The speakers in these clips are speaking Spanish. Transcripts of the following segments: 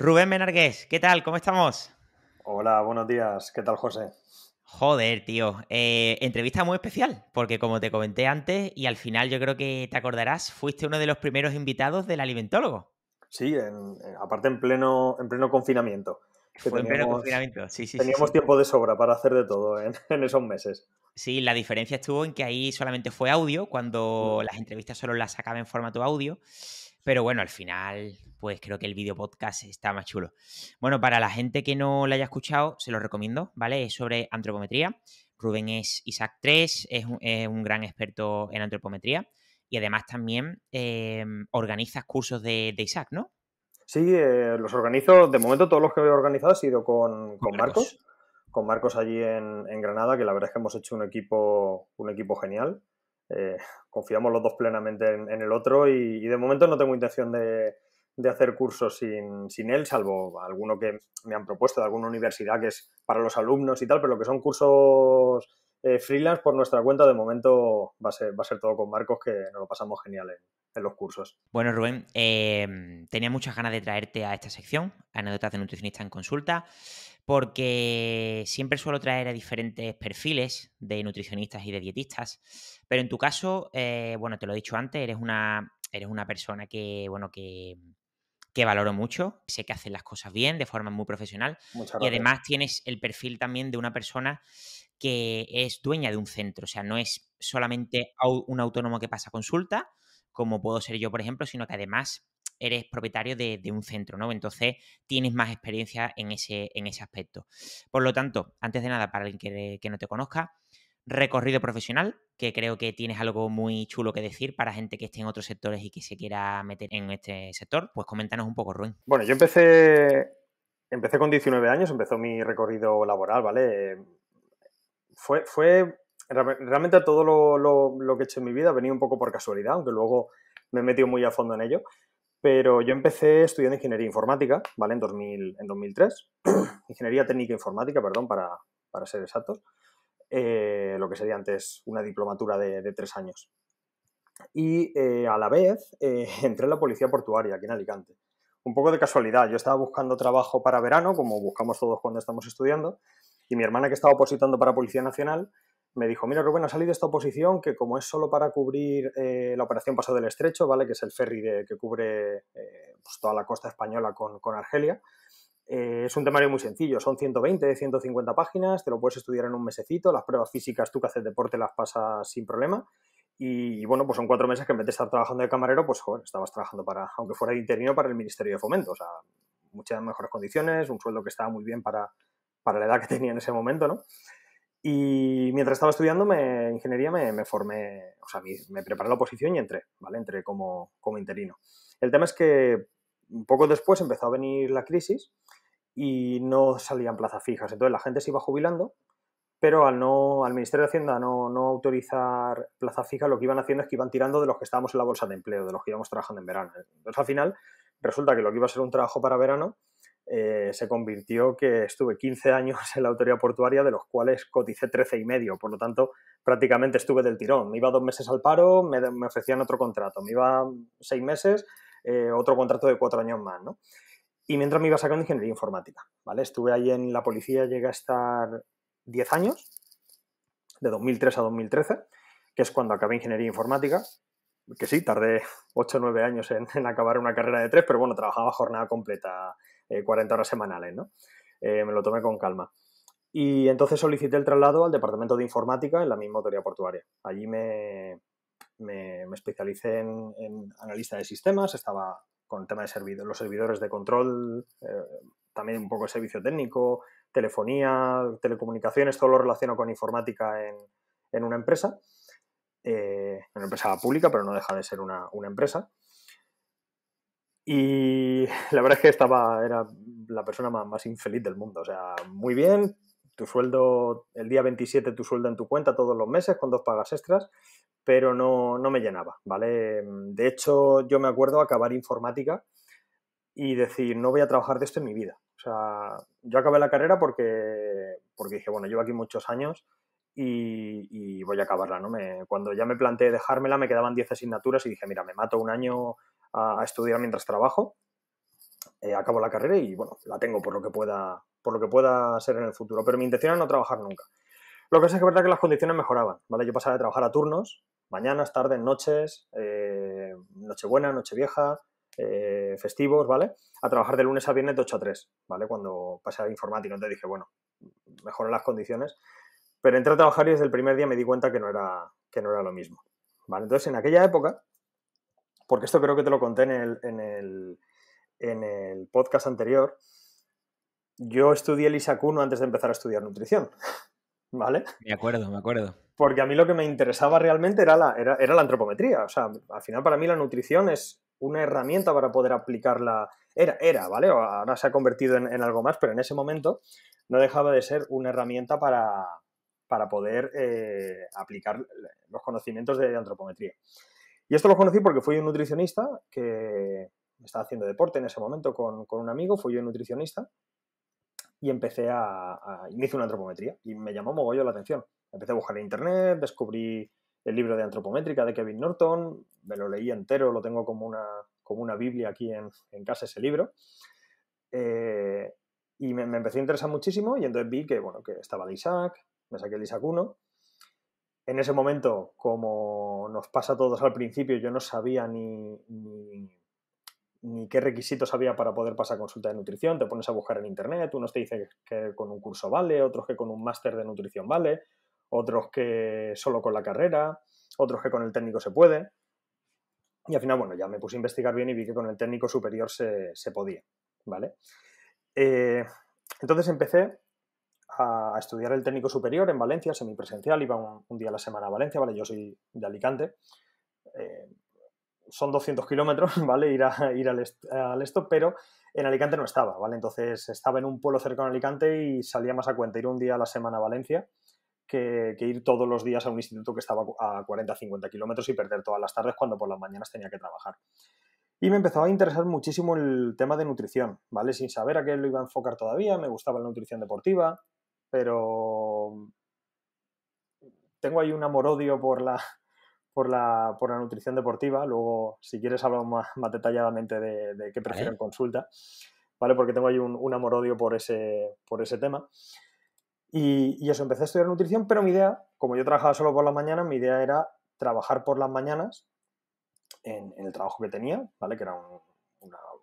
Rubén Menargués, ¿qué tal? ¿Cómo estamos? Hola, buenos días. ¿Qué tal, José? Joder, tío. Eh, entrevista muy especial, porque como te comenté antes, y al final yo creo que te acordarás, fuiste uno de los primeros invitados del alimentólogo. Sí, aparte en pleno, en pleno confinamiento. Fue en pleno confinamiento, sí, sí. Teníamos tiempo de sobra para hacer de todo en, esos meses. Sí, la diferencia estuvo en que ahí solamente fue audio, cuando mm. las entrevistas solo las sacaba en formato audio. Pero bueno, al final, pues creo que el video podcast está más chulo. Bueno, para la gente que no lo haya escuchado, se lo recomiendo, ¿vale? Es sobre antropometría. Rubén es Isaac 3, es un, gran experto en antropometría y además también eh, organizas cursos de, Isaac, ¿no? Sí, eh, los organizo, de momento todos los que he organizado ha sido con, Marcos. con Marcos allí en, Granada, que la verdad es que hemos hecho un equipo, un equipo genial. Eh, confiamos los dos plenamente en, el otro y, de momento no tengo intención de, hacer cursos sin, sin, él, salvo alguno que me han propuesto de alguna universidad que es para los alumnos y tal, pero lo que son cursos eh, freelance por nuestra cuenta, de momento va a, ser, va a ser todo con Marcos, que nos lo pasamos genial en, los cursos. Bueno, Rubén, em, tenía muchas ganas de traerte a esta sección, anécdotas de nutricionista en consulta, porque siempre suelo traer a diferentes perfiles de nutricionistas y de dietistas, pero en tu caso, eh, bueno, te lo he dicho antes, eres una, eres una persona que, bueno, que, que valoro mucho, sé que hacen las cosas bien, de forma muy profesional, y además tienes el perfil también de una persona que es dueña de un centro, o sea, no es solamente un autónomo que pasa consulta, como puedo ser yo, por ejemplo, sino que además eres propietario de, un centro, ¿no? Entonces tienes más experiencia en ese, en ese aspecto. Por lo tanto, antes de nada, para el que, no te conozca, recorrido profesional, que creo que tienes algo muy chulo que decir para gente que esté en otros sectores y que se quiera meter en este sector, pues coméntanos un poco, Ruin. Bueno, yo empecé, empecé con 19 años, empezó mi recorrido laboral, ¿vale? Fue, fue realmente todo lo, lo, que he hecho en mi vida ha venido un poco por casualidad, aunque luego me he metido muy a fondo en ello. Pero yo empecé estudiando ingeniería informática, ¿vale? En, 2000, en 2003. ingeniería técnica informática, perdón, para, para ser exactos. Eh, lo que sería antes una diplomatura de, tres años. Y eh, a la vez eh, entré en la policía portuaria aquí en Alicante. Un poco de casualidad, yo estaba buscando trabajo para verano, como buscamos todos cuando estamos estudiando, y mi hermana que estaba opositando para Policía Nacional me dijo, mira bueno ha salido esta oposición que como es solo para cubrir eh, la operación Paso del Estrecho, ¿vale? Que es el ferry que cubre eh, pues, toda la costa española con, Argelia. Eh, es un temario muy sencillo, son 120, 150 páginas, te lo puedes estudiar en un mesecito, las pruebas físicas tú que haces deporte las pasas sin problema. Y, bueno, pues son cuatro meses que en vez de estar trabajando de camarero, pues joder, estabas trabajando para, aunque fuera de interino, para el Ministerio de Fomento. O sea, muchas mejores condiciones, un sueldo que estaba muy bien para, para la edad que tenía en ese momento, ¿no? Y mientras estaba estudiando me, ingeniería me, formé, o sea, me, preparé la oposición y entré, ¿vale? Entré como, como interino. El tema es que poco después empezó a venir la crisis y no salían plazas fijas, entonces la gente se iba jubilando, pero al, no, al Ministerio de Hacienda no, no autorizar plazas fijas, lo que iban haciendo es que iban tirando de los que estábamos en la bolsa de empleo, de los que íbamos trabajando en verano. Entonces al final resulta que lo que iba a ser un trabajo para verano eh, se convirtió que estuve 15 años en la autoridad portuaria, de los cuales coticé 13 y medio, por lo tanto prácticamente estuve del tirón. Me iba dos meses al paro, me, ofrecían otro contrato, me iba seis meses, eh, otro contrato de cuatro años más, ¿no? Y mientras me iba sacando ingeniería informática, ¿vale? Estuve ahí en la policía, llegué a estar 10 años, de 2003 a 2013, que es cuando acabé ingeniería informática, que sí, tardé 8 o 9 años en, en acabar una carrera de 3, pero bueno, trabajaba jornada completa 40 eh, horas semanales, ¿no? Eh, me lo tomé con calma. Y entonces solicité el traslado al departamento de informática en la misma autoridad portuaria. Allí me, me, especialicé en, en, analista de sistemas, estaba con el tema de los servidores de control, eh, también un poco de servicio técnico, telefonía, telecomunicaciones, todo lo relaciono con informática en, en una empresa. en una empresa pública, pero no deja de ser una, una empresa. Y la verdad es que estaba, era la persona más, infeliz del mundo. O sea, muy bien, tu sueldo, el día 27 tu sueldo en tu cuenta todos los meses con dos pagas extras, pero no, me llenaba, ¿vale? De hecho, yo me acuerdo acabar informática y decir, no voy a trabajar de esto en mi vida. O sea, yo acabé la carrera porque, porque dije, bueno, llevo aquí muchos años y, voy a acabarla, ¿no? Me, cuando ya me planteé dejármela, me quedaban 10 asignaturas y dije, mira, me mato un año a, estudiar mientras trabajo. Eh, acabo la carrera y bueno, la tengo por lo que pueda, por lo que pueda ser en el futuro. Pero mi intención era no trabajar nunca. Lo que pasa es que verdad que las condiciones mejoraban, ¿vale? Yo pasaba de trabajar a turnos, mañanas, tardes, noches, noche eh, nochebuena, nochevieja, vieja eh, festivos, ¿vale? A trabajar de lunes a viernes de 8 a 3, ¿vale? Cuando pasé a informática, entonces dije, bueno, mejoran las condiciones. Pero entré a trabajar y desde el primer día me di cuenta que no era, que no era lo mismo, ¿vale? Entonces, en aquella época, porque esto creo que te lo conté en el, podcast anterior, yo estudié el ISACUNO antes de empezar a estudiar nutrición. ¿Vale? Me acuerdo, me acuerdo. Porque a mí lo que me interesaba realmente era la, era, la antropometría. O sea, al final para mí la nutrición es una herramienta para poder aplicarla. Era, era ¿vale? Ahora se ha convertido en, algo más, pero en ese momento no dejaba de ser una herramienta para, poder eh, aplicar los conocimientos de antropometría. Y esto lo conocí porque fui un nutricionista que estaba haciendo deporte en ese momento con, un amigo, fui yo un nutricionista y empecé a, a hice una antropometría y me llamó mogollón la atención. Empecé a buscar en internet, descubrí el libro de antropométrica de Kevin Norton, me lo leí entero, lo tengo como una, como una Biblia aquí en, casa ese libro. Eh, y me, empecé a interesar muchísimo y entonces vi que, bueno, que estaba el Isaac, me saqué el Isaac 1 en ese momento, como nos pasa a todos al principio, yo no sabía ni, ni, qué requisitos había para poder pasar consulta de nutrición. Te pones a buscar en internet, unos te dicen que con un curso vale, otros que con un máster de nutrición vale, otros que solo con la carrera, otros que con el técnico se puede. Y al final, bueno, ya me puse a investigar bien y vi que con el técnico superior se, podía, ¿vale? Eh, entonces empecé a, estudiar el técnico superior en Valencia, semipresencial, iba un, día a la semana a Valencia, ¿vale? Yo soy de Alicante. Eh, son 200 kilómetros, ¿vale? Ir, a, ir al, esto, pero en Alicante no estaba, ¿vale? Entonces estaba en un pueblo cerca de Alicante y salía más a cuenta ir un día a la semana a Valencia que, ir todos los días a un instituto que estaba a 40, 50 kilómetros y perder todas las tardes cuando por las mañanas tenía que trabajar. Y me empezó a interesar muchísimo el tema de nutrición, ¿vale? Sin saber a qué lo iba a enfocar todavía, me gustaba la nutrición deportiva, pero mm, tengo ahí un amor-odio por la, por la, nutrición deportiva. Luego, si quieres, hablamos más, más detalladamente de, qué prefiero consulta, ¿vale? Porque tengo ahí un, amor-odio por ese, por ese tema. Y, eso, empecé a estudiar nutrición, pero mi idea, como yo trabajaba solo por las mañanas, mi idea era trabajar por las mañanas en, el trabajo que tenía, ¿vale? Que era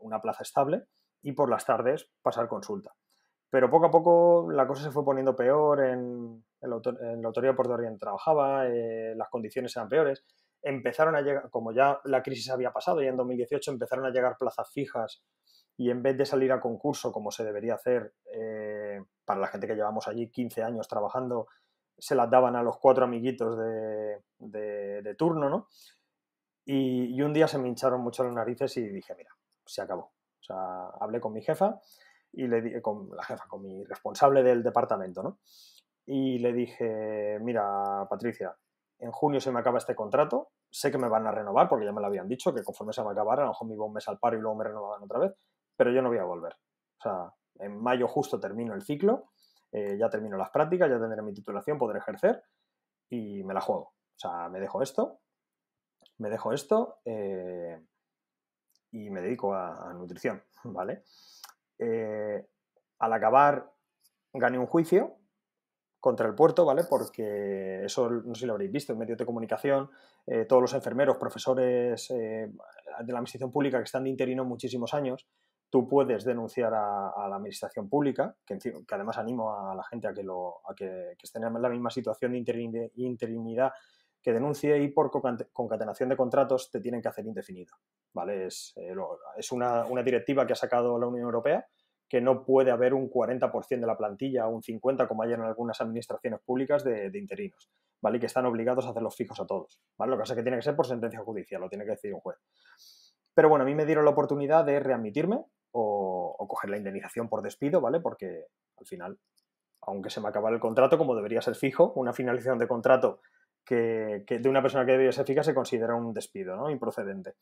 una plaza estable, y por las tardes pasar consulta. Pero poco a poco la cosa se fue poniendo peor, en, la, autoridad de Puerto Rico trabajaba, eh, las condiciones eran peores. Empezaron a llegar, como ya la crisis había pasado y en 2018 empezaron a llegar plazas fijas y en vez de salir a concurso como se debería hacer eh, para la gente que llevamos allí 15 años trabajando, se las daban a los cuatro amiguitos de, turno, ¿no? Y, y, un día se me hincharon mucho las narices y dije, mira, se acabó. O sea, hablé con mi jefa y le con la jefa, con mi responsable del departamento, ¿no? Y le dije, mira, Patricia, en junio se me acaba este contrato, sé que me van a renovar, porque ya me lo habían dicho, que conforme se me acabara, a lo mejor me iba un mes al paro y luego me renovaban otra vez, pero yo no voy a volver. O sea, en mayo justo termino el ciclo, eh, ya termino las prácticas, ya tendré mi titulación, podré ejercer y me la juego. O sea, me dejo esto, me dejo esto eh, y me dedico a, a nutrición, ¿vale? Eh, al acabar gane un juicio contra el puerto, ¿vale? Porque eso no sé si lo habréis visto en medios de comunicación, eh, todos los enfermeros, profesores eh, de la administración pública que están de interino muchísimos años, tú puedes denunciar a, la administración pública, que, además animo a la gente a que, lo, estén en la misma situación de de interinidad que denuncie y por concatenación de contratos te tienen que hacer indefinido. ¿vale? Es, eh, una, directiva que ha sacado la Unión Europea que no puede haber un 40% de la plantilla o un 50% como hay en algunas administraciones públicas de, interinos, ¿vale? Y que están obligados a hacerlos fijos a todos, ¿vale? Lo que pasa es que tiene que ser por sentencia judicial, lo tiene que decir un juez. Pero bueno, a mí me dieron la oportunidad de readmitirme o, o coger la indemnización por despido, ¿vale? Porque al final, aunque se me acabara el contrato, como debería ser fijo, una finalización de contrato que, de una persona que debía ser fija se considera un despido, ¿no? Improcedente.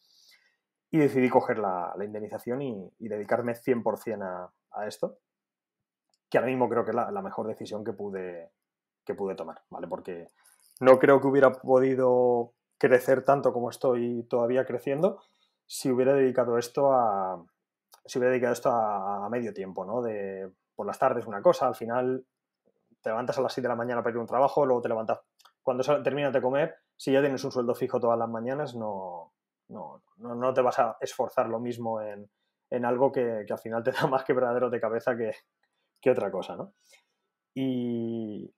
Y decidí coger la, indemnización y, dedicarme 100% a, a, esto, que ahora mismo creo que es la, mejor decisión que pude, que pude tomar, ¿vale? Porque no creo que hubiera podido crecer tanto como estoy todavía creciendo si hubiera dedicado esto a hubiera dedicado esto a, medio tiempo, ¿no? De por las tardes una cosa, al final te levantas a las 7 de la mañana para ir a un trabajo, luego te levantas cuando terminas de comer, si ya tienes un sueldo fijo todas las mañanas, no, no, no, te vas a esforzar lo mismo en, en algo que, al final te da más quebraderos de cabeza que, que otra cosa, ¿no? Y,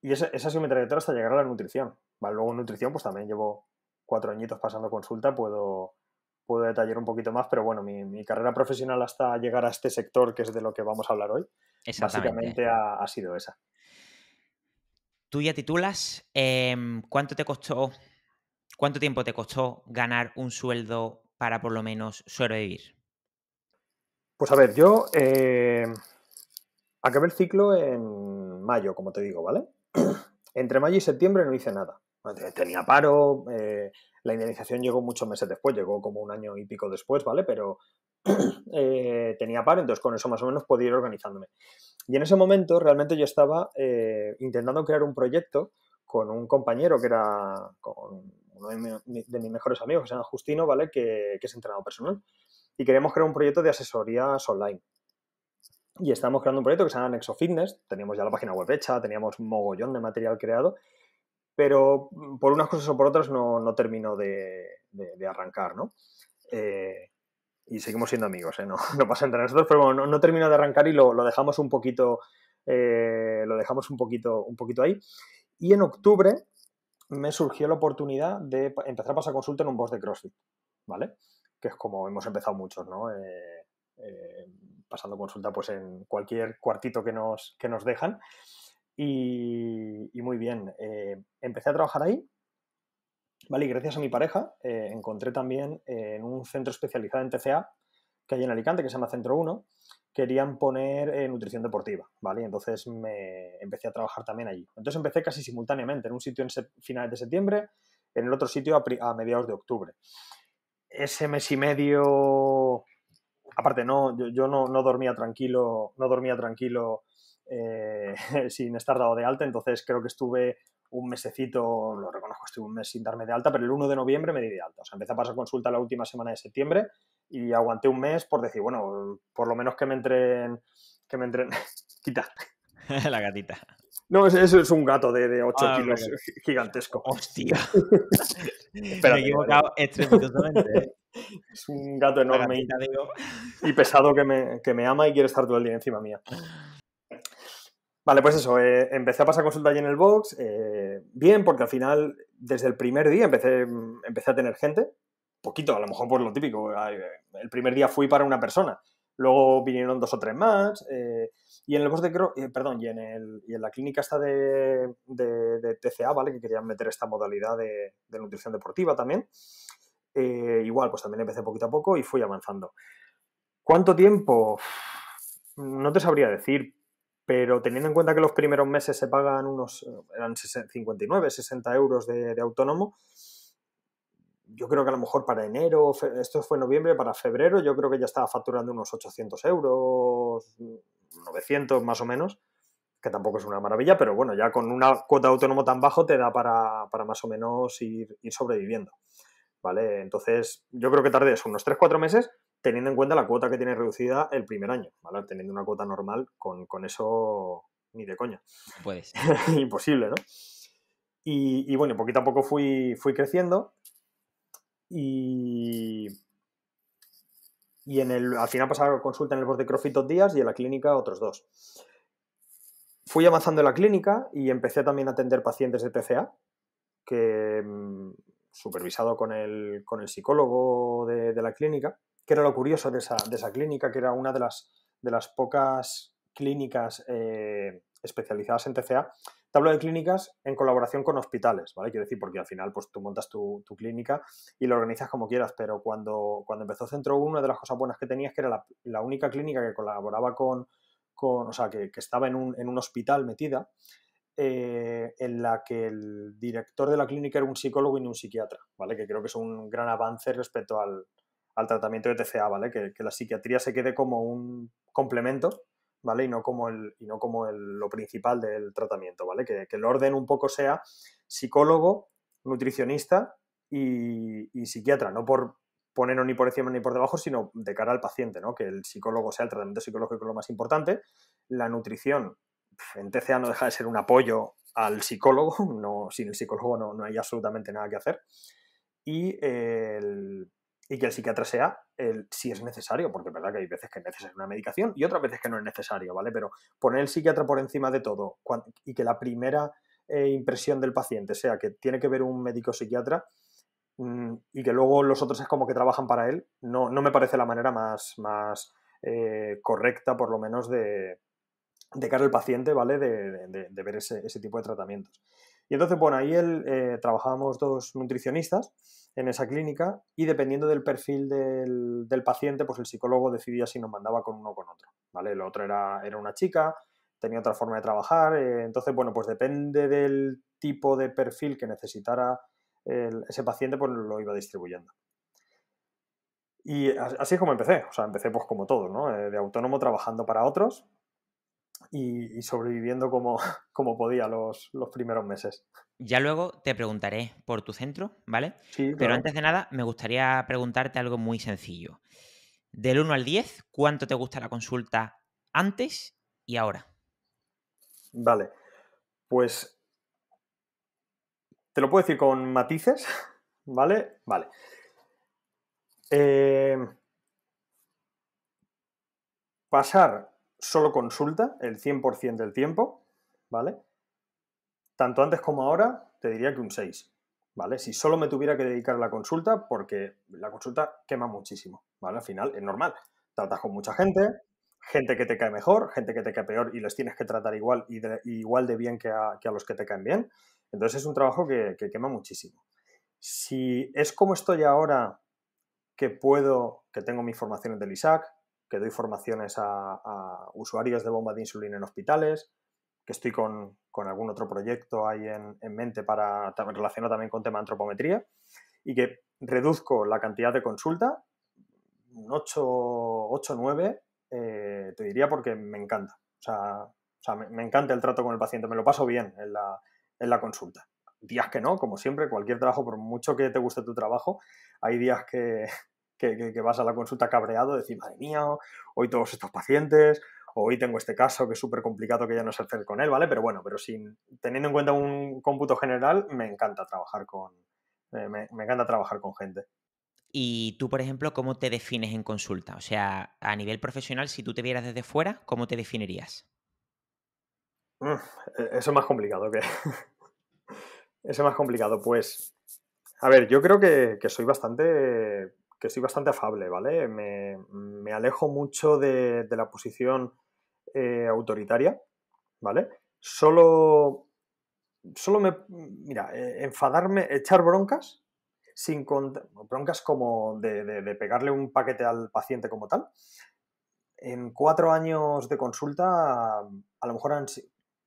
y esa, ha sido mi trayectoria hasta llegar a la nutrición. Vale, luego nutrición, pues también llevo cuatro añitos pasando consulta, puedo, puedo detallar un poquito más, pero bueno, mi, carrera profesional hasta llegar a este sector, que es de lo que vamos a hablar hoy, básicamente ha, ha sido esa tú ya titulas, em, ¿cuánto te costó, cuánto tiempo te costó ganar un sueldo para por lo menos sobrevivir? Pues a ver, yo em, acabé el ciclo en mayo, como te digo, ¿vale? Entre mayo y septiembre no hice nada. Eh, tenía paro, eh, la indemnización llegó muchos meses después, llegó como un año y pico después, ¿vale? Pero eh, tenía paro, entonces con eso más o menos podía ir organizándome. Y en ese momento realmente yo estaba eh, intentando crear un proyecto con un compañero que era uno de, mis mejores amigos, que se llama Justino, ¿vale? Que, es entrenador personal. Y queríamos crear un proyecto de asesorías online. Y estábamos creando un proyecto que se llama Nexo Fitness. Teníamos ya la página web hecha, teníamos mogollón de material creado pero mm, por unas cosas o por otras no, no terminó de, arrancar, ¿no? Eh, y seguimos siendo amigos, ¿eh? no, pasa entre nosotros, pero no, termino de arrancar y lo, dejamos un poquito, eh, lo dejamos un poquito, un poquito ahí. Y en octubre me surgió la oportunidad de empezar a pasar consulta en un boss de CrossFit, ¿vale? Que es como hemos empezado muchos, ¿no? Eh, pasando consulta pues en cualquier cuartito que nos, que nos dejan. y muy bien, empecé a trabajar ahí gracias a mi pareja eh, encontré también eh, en un centro especializado en TCA que hay en Alicante, que se llama Centro 1, querían poner eh, nutrición deportiva, ¿vale? entonces me empecé a trabajar también allí. Entonces empecé casi simultáneamente, en un sitio en finales de septiembre, en el otro sitio a, mediados de octubre. Ese mes y medio, aparte no, yo, no, no, dormía tranquilo, no dormía tranquilo sin estar dado de alta, entonces creo que estuve un mesecito, lo reconozco, estuve un mes sin darme de alta, pero el 1 de noviembre me di de alta. O sea, empecé a pasar consulta la última semana de septiembre y aguanté un mes por decir, bueno, por lo menos que me entren, que me entren, quita. la gatita. No, es, es un gato de, 8 ah, kilos, gigantesco. Hostia. me he equivocado estrepitosamente. ¿eh? Es un gato enorme y, y, pesado que me, que me ama y quiere estar todo el día encima mía. Vale, pues eso, eh, empecé a pasar consulta allí en el box, eh, bien, porque al final, desde el primer día empecé, empecé a tener gente, poquito, a lo mejor por lo típico, eh, el primer día fui para una persona, luego vinieron dos o tres más, y en el box de perdón, y en, y en, la clínica esta de, TCA, ¿vale? Que querían meter esta modalidad de, de nutrición deportiva también, igual, pues también empecé poquito a poco y fui avanzando. ¿Cuánto tiempo? No te sabría decir, pero teniendo en cuenta que los primeros meses se pagan unos, eh, eran 59, 60 euros de, autónomo, yo creo que a lo mejor para enero, esto fue noviembre, para febrero yo creo que ya estaba facturando unos 800 euros, 900 más o menos, que tampoco es una maravilla, pero bueno, ya con una cuota de autónomo tan bajo te da para, para más o menos ir, ir, sobreviviendo. ¿Vale? Entonces, yo creo que tardes unos 3-4 meses teniendo en cuenta la cuota que tiene reducida el primer año, ¿vale? Teniendo una cuota normal con, eso ni de coña. Pues... Imposible, ¿no? Y, bueno, poquito a poco fui, creciendo y, en el, al final pasaba consulta en el borde CrossFit dos días y en la clínica otros dos. Fui avanzando en la clínica y empecé también a atender pacientes de PCA que mm, supervisado con el, psicólogo de la clínica que era lo curioso de esa, de esa clínica, que era una de las, de las pocas clínicas eh, especializadas en TCA. Te hablo de clínicas en colaboración con hospitales, ¿vale? Quiero decir, porque al final pues tú montas tu, clínica y lo organizas como quieras, pero cuando, cuando empezó Centro 1, una de las cosas buenas que tenía es que era la, única clínica que colaboraba con, con o sea, que, estaba en un, en un hospital metida, eh, en la que el director de la clínica era un psicólogo y no un psiquiatra, ¿vale? Que creo que es un gran avance respecto al, al tratamiento de TCA, ¿vale? Que, la psiquiatría se quede como un complemento, ¿vale? Y no como, el, y no como el, lo principal del tratamiento, ¿vale? Que, el orden un poco sea psicólogo, nutricionista y, psiquiatra, no por ponerlo ni por encima ni por debajo, sino de cara al paciente, ¿no? Que el psicólogo sea el tratamiento psicológico lo más importante, la nutrición en TCA no deja de ser un apoyo al psicólogo, no, sin el psicólogo no, no hay absolutamente nada que hacer, y el y que el psiquiatra sea el, si es necesario, porque es verdad que hay veces que es una medicación y otras veces que no es necesario, ¿vale? Pero poner el psiquiatra por encima de todo y que la primera eh, impresión del paciente sea que tiene que ver un médico psiquiatra mm, y que luego los otros es como que trabajan para él, no, no me parece la manera más, más eh, correcta, por lo menos, de, de cara al paciente, ¿vale? De, de, ver ese, ese tipo de tratamientos. Y entonces, bueno, ahí él eh, trabajábamos dos nutricionistas en esa clínica y dependiendo del perfil del, paciente, pues el psicólogo decidía si nos mandaba con uno o con otro, ¿vale? El otro era, era una chica, tenía otra forma de trabajar, eh, entonces, bueno, pues depende del tipo de perfil que necesitara ese paciente, pues lo iba distribuyendo. Y así es como empecé, o sea, empecé pues como todos, ¿no? Eh, de autónomo trabajando para otros, y, sobreviviendo como, como podía los, primeros meses. Ya luego te preguntaré por tu centro, ¿vale? Sí, Pero antes de nada, me gustaría preguntarte algo muy sencillo. Del 1 al 10, ¿cuánto te gusta la consulta antes y ahora? Vale, pues te lo puedo decir con matices, ¿vale? Vale. Eh, pasar solo consulta el 100% del tiempo, ¿vale? Tanto antes como ahora, te diría que un 6, ¿vale? Si solo me tuviera que dedicar a la consulta, porque la consulta quema muchísimo, ¿vale? Al final es normal, tratas con mucha gente, gente que te cae mejor, gente que te cae peor y les tienes que tratar igual y de, igual de bien que a, los que te caen bien. Entonces es un trabajo que, quema muchísimo. Si es como estoy ahora, que puedo, que tengo mis formaciones del Isaac que doy formaciones a, usuarios de bomba de insulina en hospitales, que estoy con, algún otro proyecto ahí en, mente para relacionado también con tema antropometría y que reduzco la cantidad de consulta, un 8 9, eh, te diría porque me encanta. O sea, me, encanta el trato con el paciente, me lo paso bien en la, en la consulta días que no, como siempre, cualquier trabajo, por mucho que te guste tu trabajo, hay días que, que, vas a la consulta cabreado, decir, madre mía, hoy todos estos pacientes, hoy tengo este caso que es súper complicado que ya no se hacer con él, ¿vale? Pero bueno, pero sin, teniendo en cuenta un cómputo general, me encanta trabajar con, eh, me, encanta trabajar con gente. Y tú, por ejemplo, ¿cómo te defines en consulta? O sea, a nivel profesional, si tú te vieras desde fuera, ¿cómo te definirías? Mm, e, eso es más complicado que. eso es más complicado. Pues. A ver, yo creo que, que soy bastante que soy bastante afable, ¿vale? Me, alejo mucho de, la posición eh, autoritaria, ¿vale? Solo, solo me, mira, eh, enfadarme, echar broncas, sin broncas como de, pegarle un paquete al paciente como tal. En cuatro años de consulta, a lo mejor han,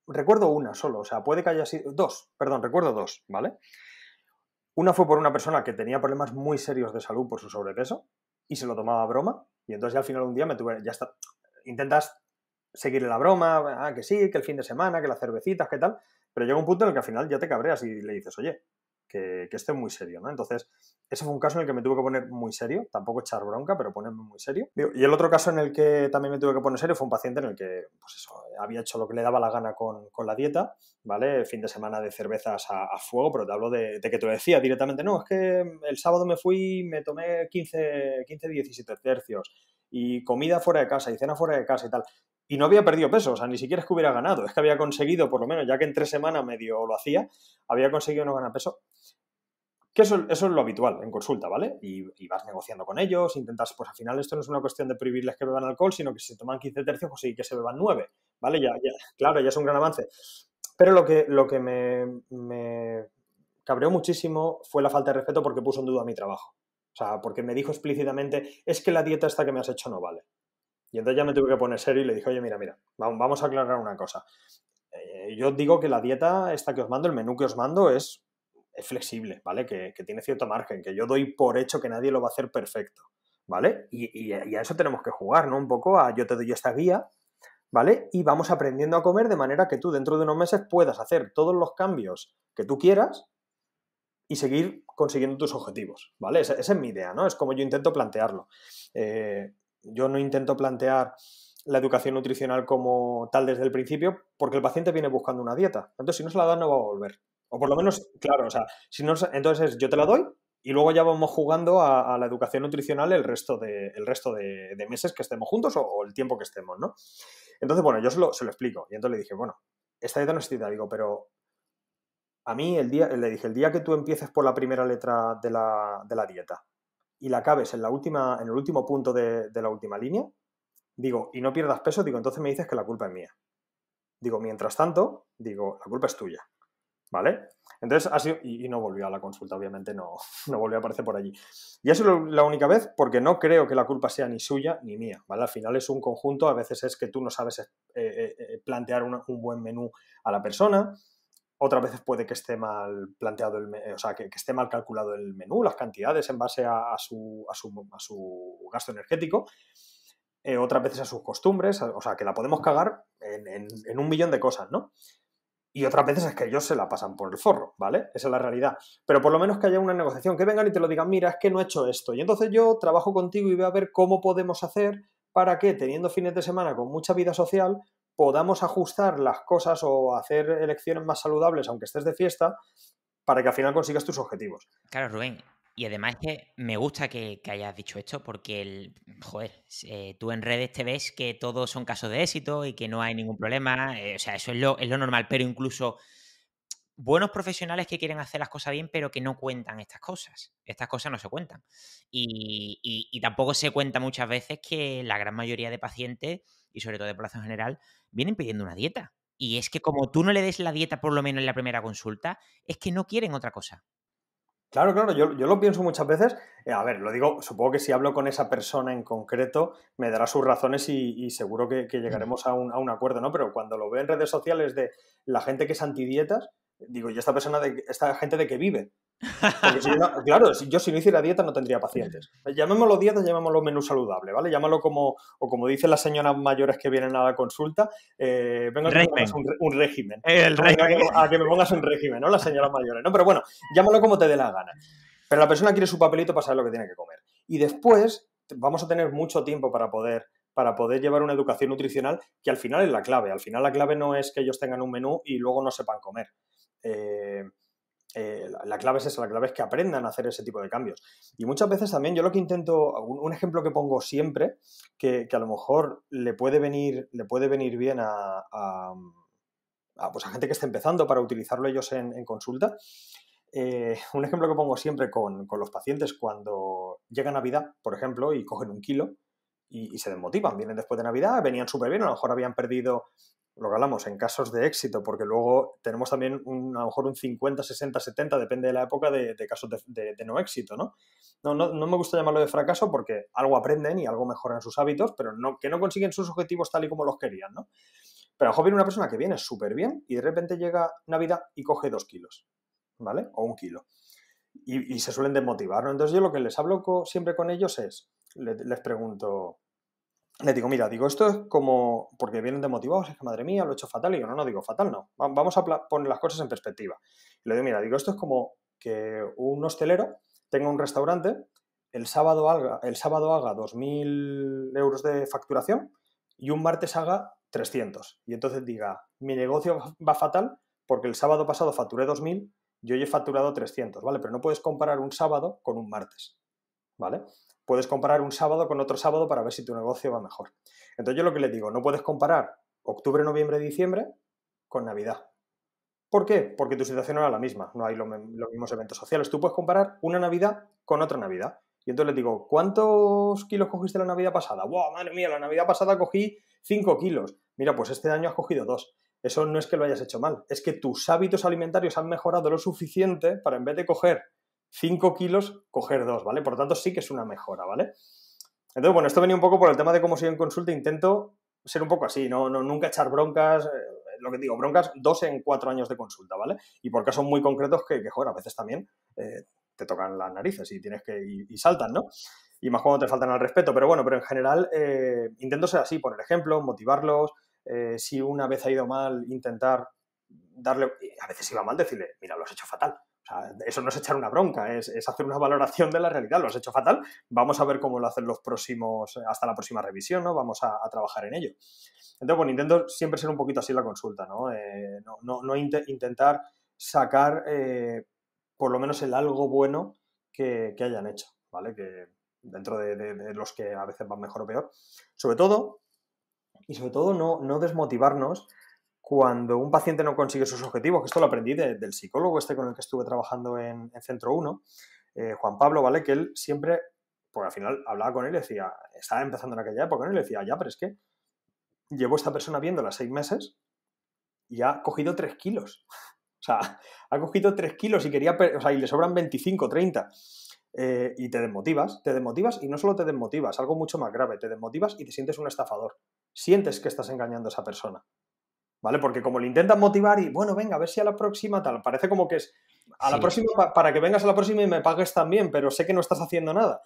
recuerdo una solo, o sea, puede que haya sido dos, perdón, recuerdo dos, ¿vale? Una fue por una persona que tenía problemas muy serios de salud por su sobrepeso y se lo tomaba a broma. Y entonces ya al final un día me tuve, ya está, intentas seguirle la broma, ah, que sí, que el fin de semana, que las cervecitas, que tal, pero llega un punto en el que al final ya te cabreas y le dices, oye, que, que esto es muy serio, ¿no? Entonces, ese fue un caso en el que me tuve que poner muy serio, tampoco echar bronca, pero ponerme muy serio. Y el otro caso en el que también me tuve que poner serio fue un paciente en el que, pues había hecho lo que le daba la gana con, la dieta, ¿vale? Fin de semana de cervezas a, fuego, pero te hablo de, que te lo decía directamente, no, es que el sábado me fui, me tomé 15, 15 17 tercios y comida fuera de casa y cena fuera de casa y tal. Y no había perdido peso, o sea, ni siquiera es que hubiera ganado, es que había conseguido, por lo menos, ya que en tres semanas medio lo hacía, había conseguido no ganar peso eso, es lo habitual en consulta, ¿vale? Y, vas negociando con ellos, intentas, pues al final esto no es una cuestión de prohibirles que beban alcohol, sino que si se toman 15 tercios, pues sí, que se beban 9, ¿vale? Ya, ya, claro, ya es un gran avance. Pero lo que, lo que me, cabreó muchísimo fue la falta de respeto porque puso en duda mi trabajo. O sea, porque me dijo explícitamente, es que la dieta esta que me has hecho no vale. Y entonces ya me tuve que poner serio y le dije, oye, mira, mira, vamos a aclarar una cosa. Eh, yo digo que la dieta esta que os mando, el menú que os mando, es es flexible, ¿vale? Que, tiene cierto margen, que yo doy por hecho que nadie lo va a hacer perfecto, ¿vale? Y, a eso tenemos que jugar, ¿no? Un poco a yo te doy esta guía, ¿vale? Y vamos aprendiendo a comer de manera que tú dentro de unos meses puedas hacer todos los cambios que tú quieras y seguir consiguiendo tus objetivos, ¿vale? Esa, es mi idea, ¿no? Es como yo intento plantearlo. Eh, yo no intento plantear la educación nutricional como tal desde el principio porque el paciente viene buscando una dieta. Entonces, si no se la da, no va a volver. O por lo menos, claro, o sea, si no, entonces yo te la doy y luego ya vamos jugando a, la educación nutricional el resto de, resto de, meses que estemos juntos o, el tiempo que estemos, ¿no? Entonces, bueno, yo se lo, se lo explico. Y entonces le dije, bueno, esta dieta no es dieta, digo, pero a mí el día, le dije, el día que tú empieces por la primera letra de la, de la dieta y la acabes en, la última, en el último punto de, de la última línea, digo, y no pierdas peso, digo, entonces me dices que la culpa es mía. Digo, mientras tanto, digo, la culpa es tuya. ¿Vale? Entonces, así, y, y no volvió a la consulta, obviamente no, volvió a aparecer por allí. Y eso es la única vez porque no creo que la culpa sea ni suya ni mía, ¿vale? Al final es un conjunto, a veces es que tú no sabes eh, eh, eh, plantear un buen menú a la persona, otras veces puede que esté mal planteado, el, o sea, que, esté mal calculado el menú, las cantidades en base a, su, a, su, a su, gasto energético, otras veces a sus costumbres, o sea, que la podemos cagar en un millón de cosas, ¿no? y otras veces es que ellos se la pasan por el forro, ¿vale? Esa es la realidad. Pero por lo menos que haya una negociación, que vengan y te lo digan, mira, es que no he hecho esto. Y entonces yo trabajo contigo y voy a ver cómo podemos hacer para que, teniendo fines de semana con mucha vida social, podamos ajustar las cosas o hacer elecciones más saludables, aunque estés de fiesta, para que al final consigas tus objetivos. Claro, Rubén, y además es que me gusta que, hayas dicho esto porque, el, joder, eh, tú en redes te ves que todos son casos de éxito y que no hay ningún problema. Eh, o sea, eso es lo, normal, pero incluso buenos profesionales que quieren hacer las cosas bien, pero que no cuentan estas cosas. Estas cosas no se cuentan. Y, y, tampoco se cuenta muchas veces que la gran mayoría de pacientes, y sobre todo de población general, vienen pidiendo una dieta. Y es que como tú no le des la dieta por lo menos en la primera consulta, es que no quieren otra cosa. Claro, claro, yo, lo pienso muchas veces. Eh, a ver, lo digo, supongo que si hablo con esa persona en concreto, me dará sus razones y, seguro que, mm. llegaremos a un, acuerdo, ¿no? Pero cuando lo veo en redes sociales de la gente que es antidietas, digo, ¿y esta persona, de, esta gente de qué vive? claro, yo si no hiciera dieta no tendría pacientes. Llamémoslo dieta, llamémoslo menú saludable, ¿vale? Llámalo como, o como dicen las señoras mayores que vienen a la consulta, eh, un, régimen. El A, que me pongas un régimen, ¿no? Las señoras mayores, ¿no? Pero bueno, llámalo como te dé la gana. Pero la persona quiere su papelito para saber lo que tiene que comer. Y después vamos a tener mucho tiempo para poder para poder llevar una educación nutricional que al final es la clave. Al final la clave no es que ellos tengan un menú y luego no sepan comer. Eh, eh, la, clave es esa, la clave es que aprendan a hacer ese tipo de cambios. Y muchas veces también yo lo que intento, un, ejemplo que pongo siempre, que, a lo mejor le puede venir, le puede venir bien a, pues gente que está empezando para utilizarlo ellos en, consulta, eh, un ejemplo que pongo siempre con, los pacientes cuando llega Navidad, por ejemplo, y cogen un kilo y, y se desmotivan, vienen después de Navidad, venían súper bien, a lo mejor habían perdido lo que hablamos, en casos de éxito, porque luego tenemos también un, a lo mejor un 50, 60, 70, depende de la época, de, casos de, no éxito, ¿no? ¿no? ¿no? me gusta llamarlo de fracaso porque algo aprenden y algo mejoran sus hábitos, pero no, que no consiguen sus objetivos tal y como los querían, ¿no? Pero a lo mejor viene una persona que viene súper bien y de repente llega Navidad y coge dos kilos, ¿vale? O un kilo. Y, se suelen desmotivar, ¿no? Entonces yo lo que les hablo siempre con ellos es, les pregunto, le digo, mira, digo, esto es como, porque vienen demotivados, es que madre mía, lo he hecho fatal, y yo no, no, digo, fatal no, vamos a poner las cosas en perspectiva. le digo, mira, digo, esto es como que un hostelero tenga un restaurante, el sábado haga, el sábado haga 2.000 euros de facturación y un martes haga 300. Y entonces diga, mi negocio va fatal porque el sábado pasado facturé 2.000 y hoy he facturado 300, ¿vale? Pero no puedes comparar un sábado con un martes, ¿vale? puedes comparar un sábado con otro sábado para ver si tu negocio va mejor. Entonces yo lo que le digo, no puedes comparar octubre, noviembre, diciembre con Navidad. ¿Por qué? Porque tu situación no era la misma, no hay los, mismos eventos sociales. Tú puedes comparar una Navidad con otra Navidad. Y entonces le digo, ¿cuántos kilos cogiste la Navidad pasada? ¡Wow, madre mía! La Navidad pasada cogí 5 kilos. Mira, pues este año has cogido 2. Eso no es que lo hayas hecho mal, es que tus hábitos alimentarios han mejorado lo suficiente para en vez de coger 5 kilos, coger 2, ¿vale? Por lo tanto, sí que es una mejora, ¿vale? Entonces, bueno, esto venía un poco por el tema de cómo soy en consulta, intento ser un poco así, no, nunca echar broncas, eh, lo que digo, broncas dos en cuatro años de consulta, ¿vale? Y por son muy concretos que, joder, a veces también eh, te tocan las narices y tienes que, y, saltan, ¿no? Y más cuando te faltan al respeto, pero bueno, pero en general eh, intento ser así, poner ejemplo motivarlos, si una vez ha ido mal, intentar darle, a veces iba mal, decirle, mira, lo has hecho fatal, eso no es echar una bronca, es, hacer una valoración de la realidad. Lo has hecho fatal, vamos a ver cómo lo hacen los próximos, eh, hasta la próxima revisión, ¿no? Vamos a, trabajar en ello. Entonces, bueno, intento siempre ser un poquito así la consulta, ¿no? Eh, no, intentar sacar eh, por lo menos el algo bueno que, hayan hecho, ¿vale? Que dentro de, los que a veces van mejor o peor. Sobre todo, y sobre todo no, no desmotivarnos cuando un paciente no consigue sus objetivos, que esto lo aprendí del psicólogo este con el que estuve trabajando en, Centro 1, eh, Juan Pablo, ¿vale? Que él siempre, porque al final hablaba con él y decía, estaba empezando en aquella época, ¿no? Y le decía, ya, pero es que llevo esta persona viéndola seis meses y ha cogido tres kilos. O sea, ha cogido tres kilos y quería, o sea, y le sobran 25, 30. Eh, y te desmotivas, te desmotivas y no solo te desmotivas, algo mucho más grave, te desmotivas y te sientes un estafador. Sientes que estás engañando a esa persona. ¿vale? Porque como le intentan motivar y, bueno, venga, a ver si a la próxima tal, parece como que es, a la próxima, para que vengas a la próxima y me pagues también, pero sé que no estás haciendo nada.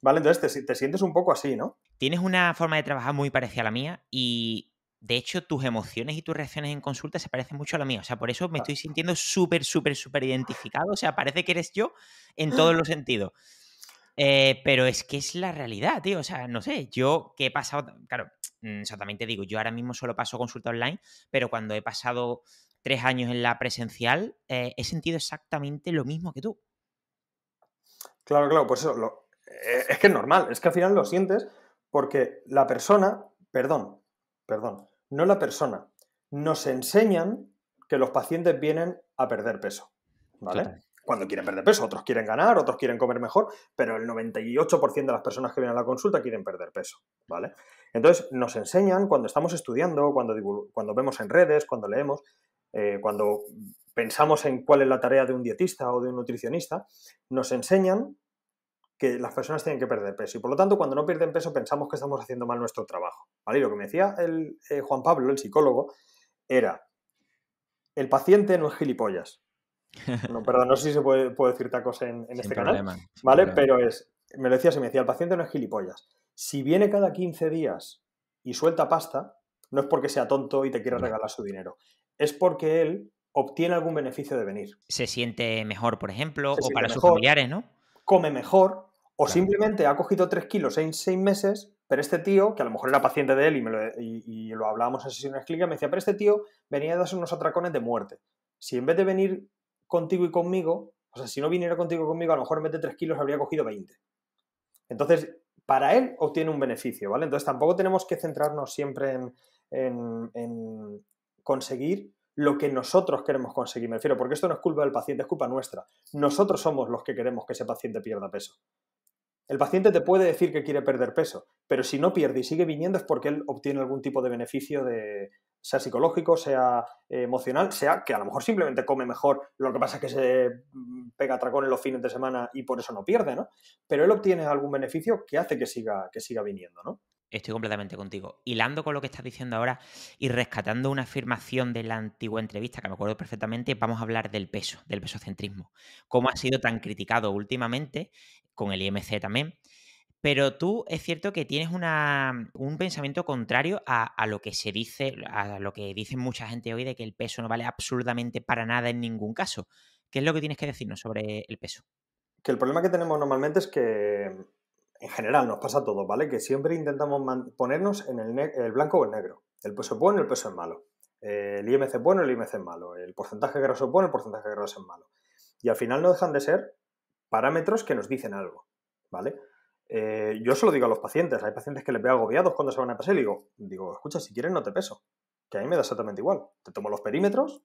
¿Vale? Entonces te, te sientes un poco así, ¿no? Tienes una forma de trabajar muy parecida a la mía y, de hecho, tus emociones y tus reacciones en consulta se parecen mucho a la mía. O sea, por eso me ah. estoy sintiendo súper, súper, súper identificado. O sea, parece que eres yo en todos los sentidos. Eh, pero es que es la realidad, tío. O sea, no sé, yo que he pasado, claro, mm, exactamente te digo, yo ahora mismo solo paso consulta online, pero cuando he pasado tres años en la presencial, eh, he sentido exactamente lo mismo que tú. Claro, claro, pues eso, lo, eh, es que es normal, es que al final lo sientes porque la persona, perdón, perdón, no la persona, nos enseñan que los pacientes vienen a perder peso, ¿vale? cuando quieren perder peso, otros quieren ganar, otros quieren comer mejor, pero el 98% de las personas que vienen a la consulta quieren perder peso, ¿vale? Entonces nos enseñan cuando estamos estudiando, cuando, cuando vemos en redes, cuando leemos, eh, cuando pensamos en cuál es la tarea de un dietista o de un nutricionista, nos enseñan que las personas tienen que perder peso. Y por lo tanto, cuando no pierden peso, pensamos que estamos haciendo mal nuestro trabajo. ¿vale? Y lo que me decía el, eh, Juan Pablo, el psicólogo, era, el paciente no es gilipollas. No, perdón, no sé si se puede, decir tacos en, en este canal, ¿vale? Pero es, me lo decía, se me decía, el paciente no es gilipollas. Si viene cada 15 días y suelta pasta, no es porque sea tonto y te quiera regalar su dinero. Es porque él obtiene algún beneficio de venir. Se siente mejor, por ejemplo, o para sus familiares, ¿no? Come mejor, o simplemente ha cogido 3 kilos en 6 meses, pero este tío, que a lo mejor era paciente de él y, lo, y lo hablábamos en sesiones clínicas, me decía, pero este tío venía a darse unos atracones de muerte. Si en vez de venir contigo y conmigo, o sea, si no viniera contigo y conmigo, a lo mejor mete 3 kilos habría cogido 20. Entonces, para él obtiene un beneficio, ¿vale? Entonces tampoco tenemos que centrarnos siempre en, en conseguir lo que nosotros queremos conseguir, me refiero, porque esto no es culpa del paciente, es culpa nuestra. Nosotros somos los que queremos que ese paciente pierda peso. El paciente te puede decir que quiere perder peso, pero si no pierde y sigue viniendo es porque él obtiene algún tipo de beneficio de, sea psicológico, sea eh, emocional, sea que a lo mejor simplemente come mejor, lo que pasa es que se mm, pega tracón en los fines de semana y por eso no pierde, ¿no? Pero él obtiene algún beneficio que hace que siga, que siga viniendo, ¿no? Estoy completamente contigo. Hilando con lo que estás diciendo ahora y rescatando una afirmación de la antigua entrevista que me acuerdo perfectamente, vamos a hablar del peso, del pesocentrismo. Cómo ha sido tan criticado últimamente, con el IMC también, pero tú es cierto que tienes un pensamiento contrario a, lo que se dice, a lo que dice mucha gente hoy de que el peso no vale absolutamente para nada en ningún caso. ¿Qué es lo que tienes que decirnos sobre el peso? Que el problema que tenemos normalmente es que, mm, en general, nos pasa a todos, ¿vale? Que siempre intentamos ponernos en el, blanco o el negro. El peso es bueno, el peso es malo. El IMC es bueno, el IMC es malo. El porcentaje graso es bueno, el porcentaje graso es malo. Y al final no dejan de ser parámetros que nos dicen algo, ¿vale? Eh, yo se lo digo a los pacientes, hay pacientes que les veo agobiados cuando se van a pesar y digo, digo, escucha, si quieres no te peso, que a mí me da exactamente igual. Te tomo los perímetros,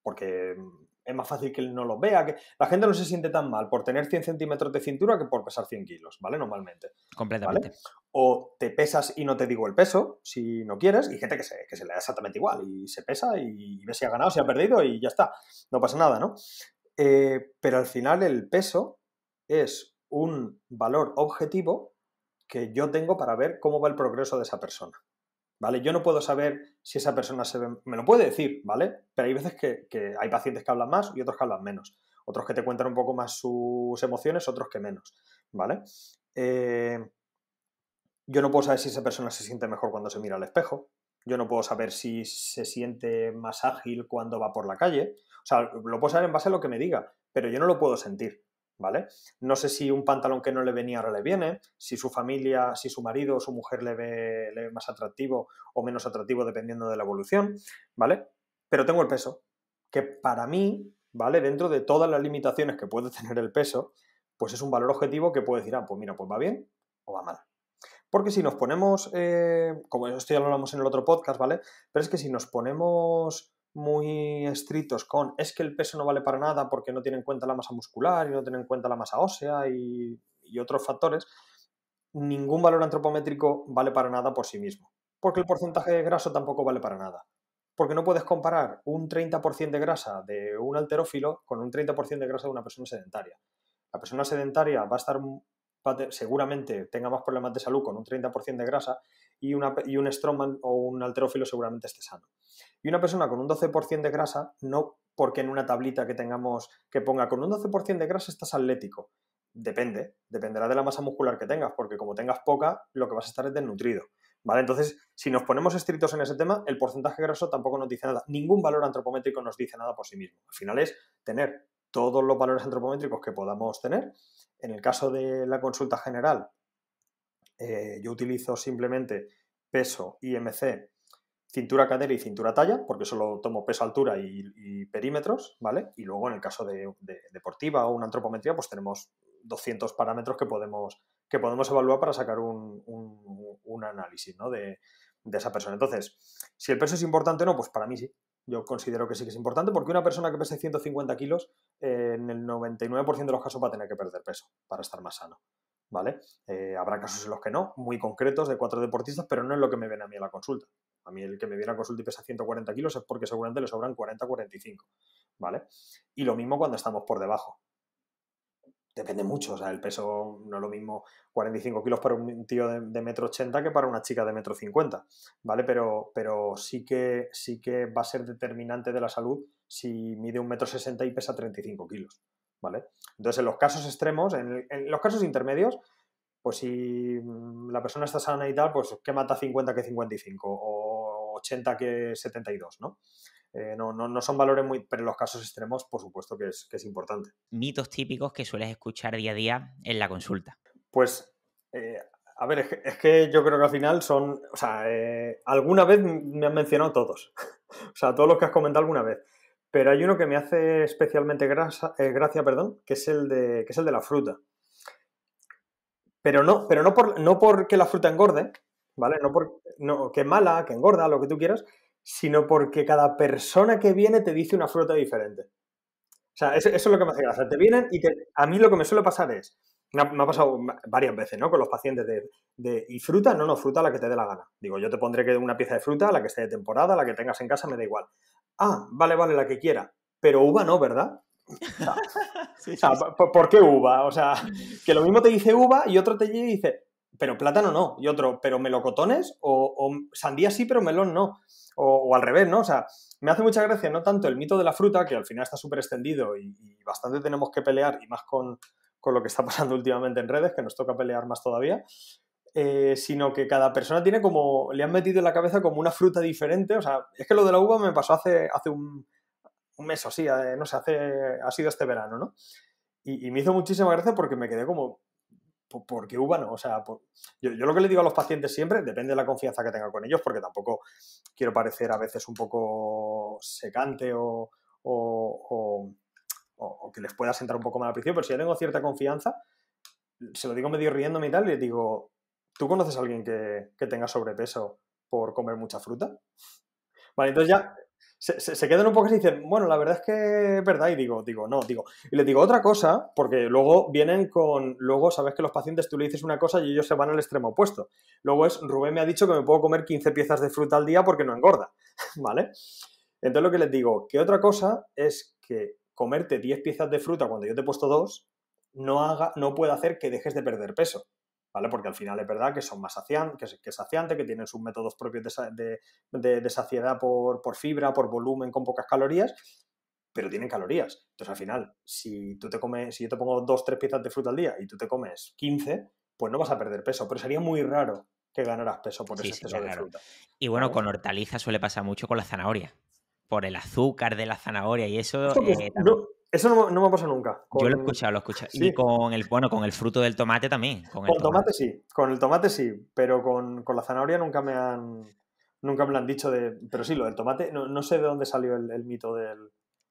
porque mm, es más fácil que él no los vea, que la gente no se siente tan mal por tener 100 centímetros de cintura que por pesar 100 kilos, ¿vale? Normalmente. Completamente. O te pesas y no te digo el peso, si no quieres, y gente que se, le da exactamente igual, y se pesa y ve si ha ganado, si ha perdido y ya está, no pasa nada, ¿no? Eh, pero al final el peso es un valor objetivo que yo tengo para ver cómo va el progreso de esa persona. ¿Vale? Yo no puedo saber si esa persona se ve... Me lo puede decir, ¿vale? Pero hay veces que, hay pacientes que hablan más y otros que hablan menos. Otros que te cuentan un poco más sus emociones, otros que menos, ¿vale? Eh, yo no puedo saber si esa persona se siente mejor cuando se mira al espejo. Yo no puedo saber si se siente más ágil cuando va por la calle. O sea, lo puedo saber en base a lo que me diga, pero yo no lo puedo sentir. ¿vale? No sé si un pantalón que no le venía ahora le viene, si su familia, si su marido o su mujer le ve, le ve más atractivo o menos atractivo dependiendo de la evolución, ¿vale? Pero tengo el peso, que para mí, ¿vale? Dentro de todas las limitaciones que puede tener el peso, pues es un valor objetivo que puede decir, ah, pues mira, pues va bien o va mal. Porque si nos ponemos, eh, como esto ya lo hablamos en el otro podcast, ¿vale? Pero es que si nos ponemos muy estrictos con es que el peso no vale para nada porque no tiene en cuenta la masa muscular y no tiene en cuenta la masa ósea y, otros factores, ningún valor antropométrico vale para nada por sí mismo. Porque el porcentaje de graso tampoco vale para nada. Porque no puedes comparar un 30% de grasa de un alterófilo con un 30% de grasa de una persona sedentaria. La persona sedentaria va a estar, seguramente tenga más problemas de salud con un 30% de grasa y, un Stroman o un alterófilo seguramente esté sano. Y una persona con un 12% de grasa, no porque en una tablita que tengamos que ponga con un 12% de grasa estás atlético. Depende, dependerá de la masa muscular que tengas, porque como tengas poca, lo que vas a estar es desnutrido. ¿Vale? Entonces, si nos ponemos estrictos en ese tema, el porcentaje graso tampoco nos dice nada. Ningún valor antropométrico nos dice nada por sí mismo. Al final es tener todos los valores antropométricos que podamos tener. En el caso de la consulta general, eh, yo utilizo simplemente peso, IMC, cintura cadera y cintura talla, porque solo tomo peso, altura y, perímetros, ¿vale? Y luego en el caso de, deportiva o una antropometría, pues tenemos 200 parámetros que podemos, que podemos evaluar para sacar un, análisis de, esa persona. Entonces, si el peso es importante o no, pues para mí sí. Yo considero que sí que es importante porque una persona que pese 150 kilos, eh, en el 99% de los casos va a tener que perder peso para estar más sano. ¿vale? Eh, habrá casos en los que no, muy concretos, de cuatro deportistas, pero no es lo que me ven a mí a la consulta. A mí el que me viene a consulta y pesa 140 kilos es porque seguramente le sobran 40 45, ¿vale? Y lo mismo cuando estamos por debajo. Depende mucho, o sea, el peso no es lo mismo 45 kilos para un tío de, de metro 80 que para una chica de metro 50, ¿vale? Pero, pero sí, que, sí que va a ser determinante de la salud si mide un metro 60 y pesa 35 kilos. Entonces, en los casos extremos, en, los casos intermedios, pues si mm, la persona está sana y tal, pues que mata 50 que 55 o 80 que 72, ¿no? no, no, son valores muy, pero en los casos extremos, por supuesto que es, que es importante. Mitos típicos que sueles escuchar día a día en la consulta. Pues, eh, a ver, es que, yo creo que al final son, o sea, eh, alguna vez me han mencionado todos, o sea, todos los que has comentado alguna vez. Pero hay uno que me hace especialmente grasa, eh, gracia, perdón, que es, el de, que es el de la fruta. Pero no, pero no, por, no porque la fruta engorde, ¿vale? No, por, que mala, que engorda, lo que tú quieras, sino porque cada persona que viene te dice una fruta diferente. O sea, eso, es lo que me hace gracia. Te vienen y a mí lo que me suele pasar es, me ha, pasado varias veces, ¿no? Con los pacientes de, ¿y fruta? No, no, fruta la que te dé la gana. Digo, yo te pondré una pieza de fruta, la que esté de temporada, la que tengas en casa, me da igual ah, vale, vale, la que quiera, pero uva no, ¿verdad? ¿por qué uva? O sea, que lo mismo te dice uva y otro te dice, pero plátano no, y otro, pero melocotones o, sandía sí, pero melón no, o, al revés, ¿no? O sea, me hace mucha gracia no tanto el mito de la fruta, que al final está súper extendido y, bastante tenemos que pelear, y más con, con lo que está pasando últimamente en redes, que nos toca pelear más todavía, eh, sino que cada persona tiene como, le han metido en la cabeza como una fruta diferente. O sea, es que lo de la uva me pasó hace, hace un, mes o así, eh, no sé, hace, ha sido este verano, ¿no? Y, me hizo muchísima gracia porque me quedé como, ¿por qué uva no? O sea, yo, yo, lo que le digo a los pacientes siempre, depende de la confianza que tenga con ellos, porque tampoco quiero parecer a veces un poco secante o, o, o, que les pueda sentar un poco mal al principio, pero si yo tengo cierta confianza, se lo digo medio riéndome y tal, y les digo, ¿Tú conoces a alguien que, tenga sobrepeso por comer mucha fruta? Vale, entonces ya se, quedan un poco y dicen, bueno, la verdad es que es verdad, y digo, digo, no, digo. Y les digo otra cosa, porque luego vienen con, luego sabes que los pacientes tú le dices una cosa y ellos se van al extremo opuesto. Luego es, Rubén me ha dicho que me puedo comer 15 piezas de fruta al día porque no engorda, ¿vale? Entonces lo que les digo, que otra cosa es que comerte 10 piezas de fruta cuando yo te he puesto dos no, haga, no puede hacer que dejes de perder peso. ¿vale? Porque al final es verdad que son más que, saciantes, que tienen sus métodos propios de, saciedad por, fibra, por volumen, con pocas calorías, pero tienen calorías. Entonces, al final, si tú te comes, si yo te pongo dos, tres piezas de fruta al día y tú te comes 15, pues no vas a perder peso, pero sería muy raro que ganaras peso por ese de fruta. Y bueno, con hortalizas suele pasar mucho con la zanahoria, por el azúcar de la zanahoria y eso... Eso no, me ha nunca. Yo lo he escuchado, lo he escuchado. Y con el, bueno, con el fruto del tomate también. Con, el, tomate. sí, con el tomate sí, pero con, la zanahoria nunca me han nunca me han dicho de. Pero sí, lo del tomate, no, sé de dónde salió el, mito del,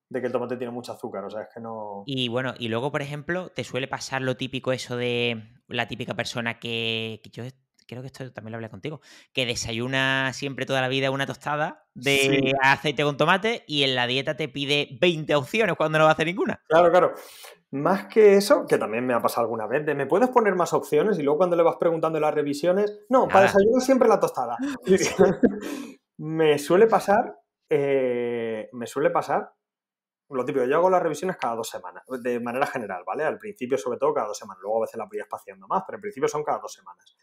de que el tomate tiene mucho azúcar, o sea, es que no... Y bueno, y luego, por ejemplo, te suele pasar lo típico eso de la típica persona que, que creo que esto también lo hablé contigo, que desayuna siempre toda la vida una tostada de aceite con tomate y en la dieta te pide 20 opciones cuando no va a hacer ninguna. Claro, claro. Más que eso, que también me ha pasado alguna vez, de me puedes poner más opciones y luego cuando le vas preguntando las revisiones, no, para desayuno siempre la tostada. me suele pasar, eh, me suele pasar lo típico, yo hago las revisiones cada dos semanas, de manera general, ¿vale? Al principio, sobre todo, cada dos semanas. Luego a veces la voy espaciando más, pero en principio son cada dos semanas.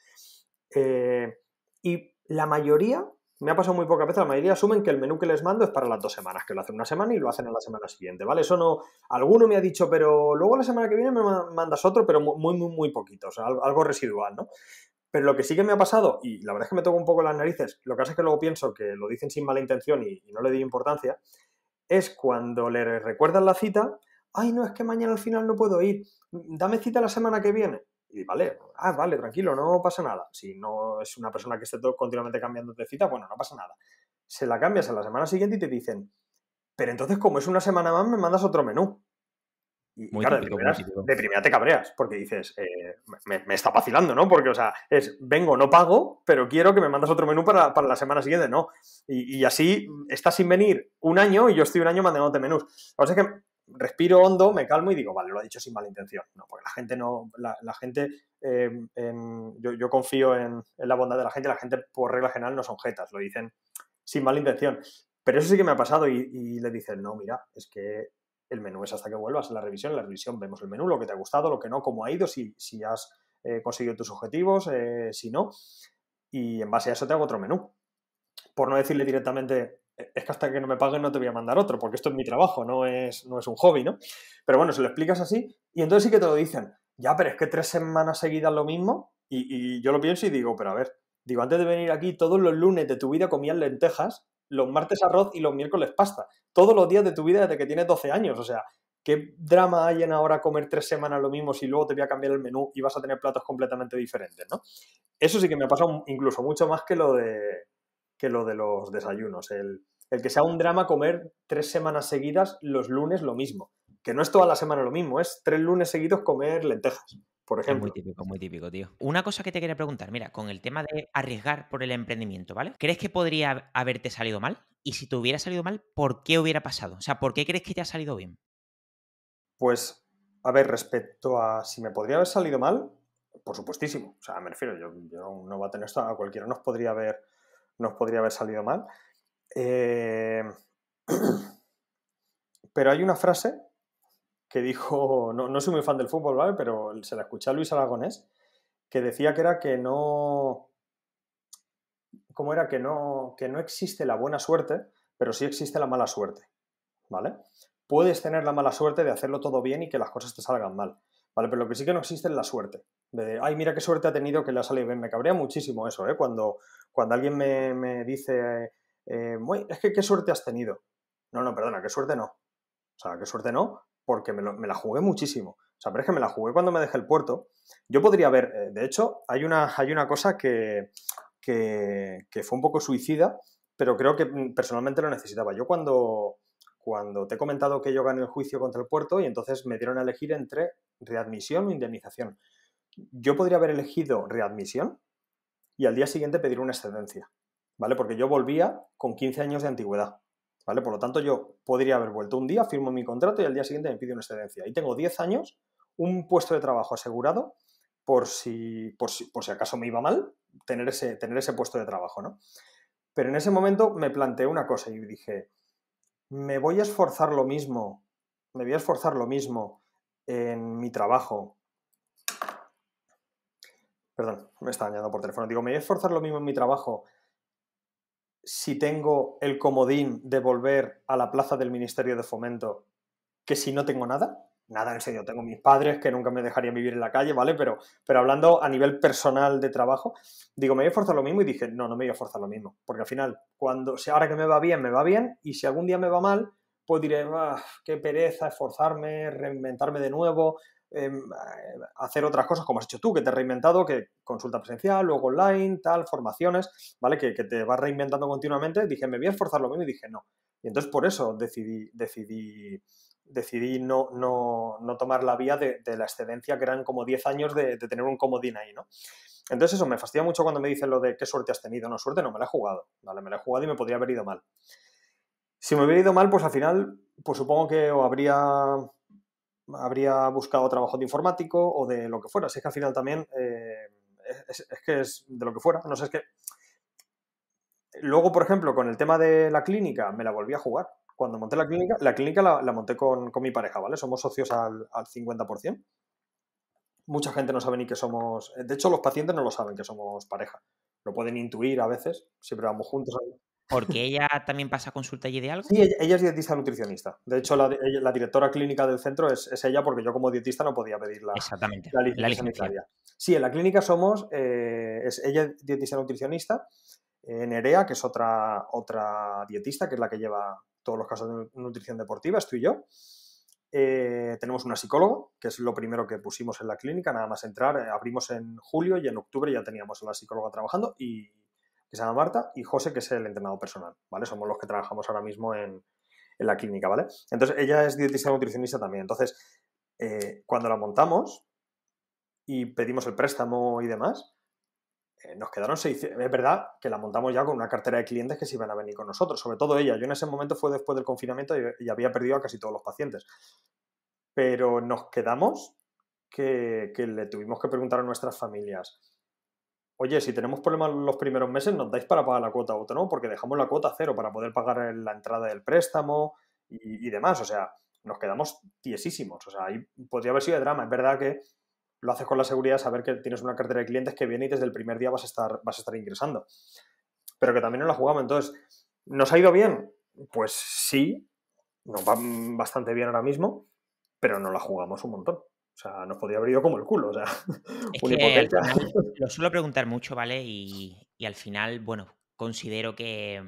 Eh, y la mayoría, me ha pasado muy poca vez, la mayoría asumen que el menú que les mando es para las dos semanas, que lo hacen una semana y lo hacen en la semana siguiente, ¿vale? Eso no, alguno me ha dicho, pero luego la semana que viene me mandas otro, pero muy, muy, muy poquito, o sea, algo residual, ¿no? Pero lo que sí que me ha pasado, y la verdad es que me toco un poco las narices, lo que pasa es que luego pienso que lo dicen sin mala intención y, no le doy importancia, es cuando le recuerdan la cita, ay, no, es que mañana al final no puedo ir, dame cita la semana que viene. Y vale, ah, vale, tranquilo, no pasa nada. Si no es una persona que esté todo, continuamente cambiando de cita, bueno, no pasa nada. Se la cambias a la semana siguiente y te dicen, pero entonces como es una semana más, me mandas otro menú. Y de, primera te cabreas, porque dices, eh, me, está vacilando, ¿no? Porque, o sea, es, vengo, no pago, pero quiero que me mandas otro menú para, la semana siguiente, ¿no? Y, así estás sin venir un año y yo estoy un año mandándote menús. O sea que respiro hondo, me calmo y digo, vale, lo ha dicho sin mala intención. No, porque la gente no, la, gente, em, yo, confío en, la bondad de la gente, la gente por regla general no son jetas, lo dicen sin mala intención. Pero eso sí que me ha pasado y, le dicen, no, mira, es que el menú es hasta que vuelvas a la revisión, en la revisión vemos el menú, lo que te ha gustado, lo que no, cómo ha ido, si, si has eh, conseguido tus objetivos, eh, si no, y en base a eso te hago otro menú. Por no decirle directamente, es que hasta que no me paguen no te voy a mandar otro, porque esto es mi trabajo, no es, no es un hobby, ¿no? Pero bueno, se lo explicas así y entonces sí que te lo dicen, ya, pero es que tres semanas seguidas lo mismo y, y yo lo pienso y digo, pero a ver, digo, antes de venir aquí todos los lunes de tu vida comías lentejas, los martes arroz y los miércoles pasta, todos los días de tu vida desde que tienes 12 años, o sea, ¿qué drama hay en ahora comer tres semanas lo mismo si luego te voy a cambiar el menú y vas a tener platos completamente diferentes, ¿no? Eso sí que me ha pasado incluso mucho más que lo de que lo de los desayunos. El, que sea un drama comer tres semanas seguidas los lunes lo mismo. Que no es toda la semana lo mismo, es tres lunes seguidos comer lentejas, por ejemplo. muy típico, muy típico, tío. Una cosa que te quería preguntar, mira, con el tema de arriesgar por el emprendimiento, ¿vale? ¿Crees que podría haberte salido mal? Y si te hubiera salido mal, ¿por qué hubiera pasado? O sea, ¿por qué crees que te ha salido bien? Pues, a ver, respecto a si me podría haber salido mal, por supuestísimo. O sea, me refiero, yo, yo no va a tener esto, a cualquiera nos podría haber nos podría haber salido mal. Eh, pero hay una frase que dijo, no, soy muy fan del fútbol, ¿vale? Pero se la escuché a Luis Aragonés, que decía que era que no... ¿Cómo era? Que no, que no existe la buena suerte, pero sí existe la mala suerte, ¿vale? Puedes tener la mala suerte de hacerlo todo bien y que las cosas te salgan mal, ¿vale? Pero lo que sí que no existe es la suerte ay, mira qué suerte ha tenido que la ha bien. Me cabría muchísimo eso, ¿eh? Cuando, cuando alguien me, dice, eh, es que qué suerte has tenido. No, no, perdona, qué suerte no. O sea, qué suerte no, porque me, la jugué muchísimo. O sea, pero es que me la jugué cuando me dejé el puerto. Yo podría haber, eh, de hecho, hay una, hay una cosa que, que, fue un poco suicida, pero creo que mm, personalmente lo necesitaba. Yo cuando, cuando te he comentado que yo gané el juicio contra el puerto y entonces me dieron a elegir entre readmisión o indemnización yo podría haber elegido readmisión y al día siguiente pedir una excedencia, ¿vale? Porque yo volvía con 15 años de antigüedad, ¿vale? Por lo tanto, yo podría haber vuelto un día, firmo mi contrato y al día siguiente me pide una excedencia. Y tengo 10 años, un puesto de trabajo asegurado por si, por si, acaso me iba mal, tener ese, tener ese puesto de trabajo, ¿no? Pero en ese momento me planteé una cosa y dije, me voy a esforzar lo mismo, me voy a esforzar lo mismo en mi trabajo Perdón, me estaba dañando por teléfono. Digo, ¿me voy a esforzar lo mismo en mi trabajo si tengo el comodín de volver a la plaza del Ministerio de Fomento que si no tengo nada? Nada, en serio, tengo mis padres que nunca me dejarían vivir en la calle, ¿vale? Pero, pero hablando a nivel personal de trabajo, digo, me voy a esforzar lo mismo y dije, no, no me voy a esforzar lo mismo. Porque al final, cuando, ahora que me va bien, me va bien, y si algún día me va mal, pues diré, ah, qué pereza esforzarme, reinventarme de nuevo, Em, hacer otras cosas como has hecho tú, que te has reinventado, que consulta presencial, luego online, tal, formaciones, ¿vale? Que, te vas reinventando continuamente. Dije, me voy a esforzar lo mismo y dije, no. Y entonces por eso decidí, decidí, decidí no, no, no tomar la vía de, la excedencia, que eran como 10 años de, tener un comodín ahí, ¿no? Entonces eso me fastidia mucho cuando me dicen lo de qué suerte has tenido. No, suerte no, me la he jugado, ¿vale? Me la he jugado y me podría haber ido mal. Si me hubiera ido mal, pues al final, pues supongo que habría habría buscado trabajo de informático o de lo que fuera. Así que al final también eh, es, que es de lo que fuera. No sé, es Luego, por ejemplo, con el tema de la clínica, me la volví a jugar. Cuando monté la clínica, la clínica la, monté con, mi pareja, ¿vale? Somos socios al, al 50%. Mucha gente no sabe ni que somos. De hecho, los pacientes no lo saben que somos pareja. Lo pueden intuir a veces. Siempre vamos juntos. Porque ella también pasa consulta allí de algo. Sí, ella, es dietista nutricionista. De hecho, la, directora clínica del centro es, ella porque yo como dietista no podía pedir la, Exactamente, licencia, sanitaria. Sí, en la clínica somos, eh, es ella dietista nutricionista, En eh, Nerea, que es otra, otra dietista, que es la que lleva todos los casos de nutrición deportiva, estoy yo. Eh, tenemos una psicóloga, que es lo primero que pusimos en la clínica, nada más entrar, eh, abrimos en julio y en octubre ya teníamos a la psicóloga trabajando y que se llama Marta, y José, que es el entrenador personal, ¿vale? Somos los que trabajamos ahora mismo en, la clínica, ¿vale? Entonces, ella es dietista nutricionista también. Entonces, eh, cuando la montamos y pedimos el préstamo y demás, eh, nos quedaron seis... Es verdad que la montamos ya con una cartera de clientes que se iban a venir con nosotros, sobre todo ella. Yo en ese momento fue después del confinamiento y, había perdido a casi todos los pacientes. Pero nos quedamos que le tuvimos que preguntar a nuestras familias oye, si tenemos problemas los primeros meses, nos dais para pagar la cuota auto, ¿no? Porque dejamos la cuota cero para poder pagar la entrada del préstamo y, demás. O sea, nos quedamos tiesísimos. O sea, ahí podría haber sido de drama. Es verdad que lo haces con la seguridad saber que tienes una cartera de clientes que viene y desde el primer día vas a estar, vas a estar ingresando. Pero que también no la jugamos. Entonces, ¿nos ha ido bien? Pues sí, nos va bastante bien ahora mismo, pero no la jugamos un montón. O sea, nos podría haber ido como el culo. O sea, una lo suelo preguntar mucho, ¿vale? Y, al final, bueno, considero que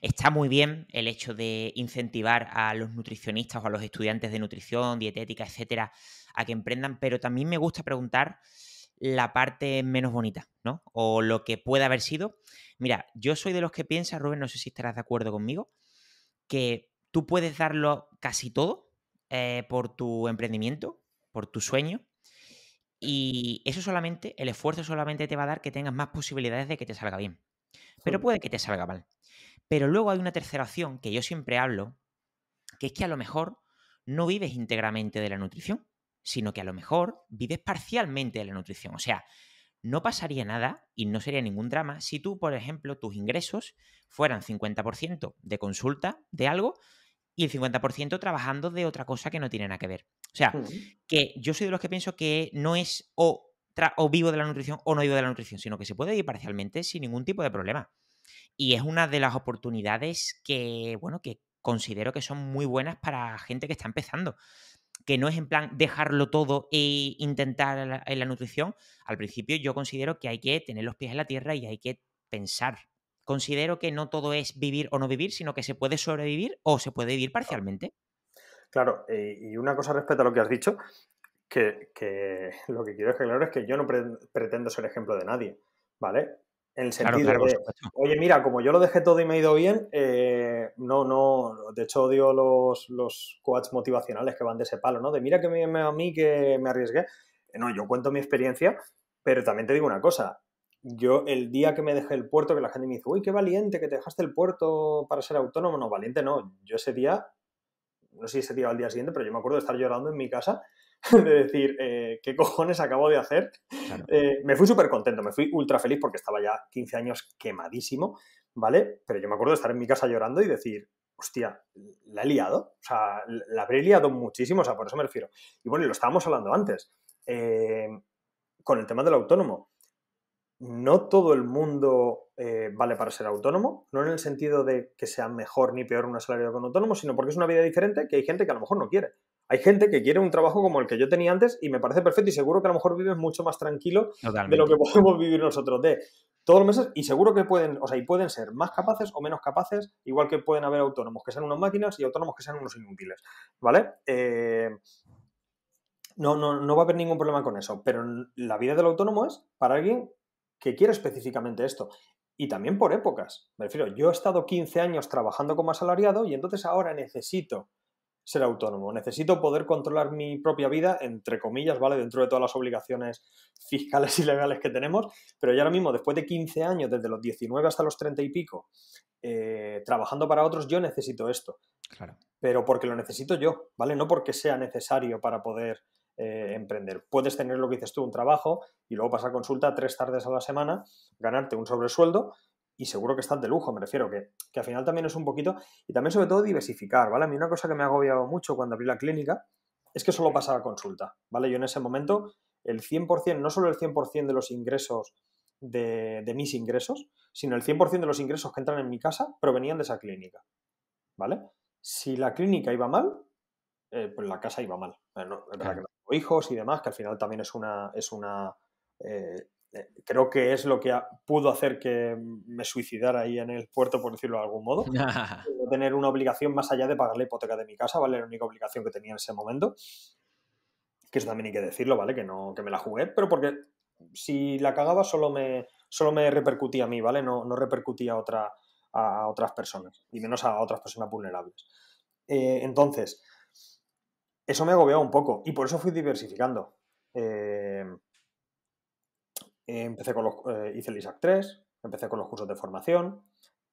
está muy bien el hecho de incentivar a los nutricionistas o a los estudiantes de nutrición, dietética, etcétera, a que emprendan, pero también me gusta preguntar la parte menos bonita, ¿no? O lo que pueda haber sido. Mira, yo soy de los que piensa, Rubén, no sé si estarás de acuerdo conmigo, que tú puedes darlo casi todo eh, por tu emprendimiento, por tu sueño. Y eso solamente, el esfuerzo solamente te va a dar que tengas más posibilidades de que te salga bien. Pero puede que te salga mal. Pero luego hay una tercera opción que yo siempre hablo, que es que a lo mejor no vives íntegramente de la nutrición, sino que a lo mejor vives parcialmente de la nutrición. O sea, no pasaría nada y no sería ningún drama si tú, por ejemplo, tus ingresos fueran 50% de consulta de algo, y el 50% trabajando de otra cosa que no tiene nada que ver. O sea, mm. que yo soy de los que pienso que no es o, o, vivo de la nutrición o no vivo de la nutrición, sino que se puede ir parcialmente sin ningún tipo de problema. Y es una de las oportunidades que, bueno, que considero que son muy buenas para gente que está empezando. Que no es en plan dejarlo todo e intentar en la nutrición. Al principio yo considero que hay que tener los pies en la tierra y hay que pensar considero que no todo es vivir o no vivir, sino que se puede sobrevivir o se puede vivir parcialmente. Claro, eh, y una cosa respecto a lo que has dicho, que, lo que quiero es que claro es que yo no pretendo ser ejemplo de nadie, ¿vale? En el sentido de, oye, mira, como yo lo dejé todo y me he ido bien, eh, no, no, de hecho odio los, los motivacionales que van de ese palo, ¿no? De mira que a mí que me arriesgué. No, yo cuento mi experiencia, pero también te digo una cosa, yo el día que me dejé el puerto, que la gente me dice, uy, qué valiente que te dejaste el puerto para ser autónomo. No, valiente no. Yo ese día, no sé si ese día o el día siguiente, pero yo me acuerdo de estar llorando en mi casa, de decir, eh, ¿qué cojones acabo de hacer? Eh, me fui súper contento, me fui ultra feliz porque estaba ya 15 años quemadísimo, ¿vale? Pero yo me acuerdo de estar en mi casa llorando y decir, hostia, la he liado, o sea, la habré liado muchísimo, o sea, por eso me refiero. Y bueno, lo estábamos hablando antes, eh, con el tema del autónomo no todo el mundo eh, vale para ser autónomo, no en el sentido de que sea mejor ni peor un salario con autónomo, sino porque es una vida diferente que hay gente que a lo mejor no quiere. Hay gente que quiere un trabajo como el que yo tenía antes y me parece perfecto y seguro que a lo mejor vives mucho más tranquilo de lo que podemos vivir nosotros de todos los meses y seguro que pueden, o sea, y pueden ser más capaces o menos capaces, igual que pueden haber autónomos que sean unos máquinas y autónomos que sean unos inútiles, ¿vale? Eh, no, no, no va a haber ningún problema con eso, pero la vida del autónomo es para alguien que quiero específicamente esto. Y también por épocas. Me refiero, yo he estado 15 años trabajando como asalariado y entonces ahora necesito ser autónomo, necesito poder controlar mi propia vida, entre comillas, ¿vale? Dentro de todas las obligaciones fiscales y legales que tenemos, pero ya ahora mismo, después de 15 años, desde los 19 hasta los 30 y pico, eh, trabajando para otros, yo necesito esto. Claro. Pero porque lo necesito yo, ¿vale? No porque sea necesario para poder eh, emprender. Puedes tener lo que dices tú, un trabajo y luego pasar consulta tres tardes a la semana, ganarte un sobresueldo y seguro que estás de lujo, me refiero, que, al final también es un poquito, y también sobre todo diversificar, ¿vale? A mí una cosa que me ha agobiado mucho cuando abrí la clínica es que solo pasaba consulta, ¿vale? Yo en ese momento el 100%, no solo el 100% de los ingresos de, mis ingresos, sino el 100% de los ingresos que entran en mi casa provenían de esa clínica, ¿vale? Si la clínica iba mal, eh, pues la casa iba mal. Eh, que hijos y demás, que al final también es una... Es una eh, eh, creo que es lo que pudo hacer que me suicidara ahí en el puerto, por decirlo de algún modo. tener una obligación más allá de pagar la hipoteca de mi casa, ¿vale? La única obligación que tenía en ese momento. Que eso también hay que decirlo, ¿vale? Que no, que me la jugué, pero porque si la cagaba solo me, solo me repercutía a mí, ¿vale? No, no repercutía a, otra, a otras personas, y menos a otras personas vulnerables. Eh, entonces, eso me agobiaba un poco y por eso fui diversificando. Eh, empecé con los, eh, hice el ISAC 3, empecé con los cursos de formación,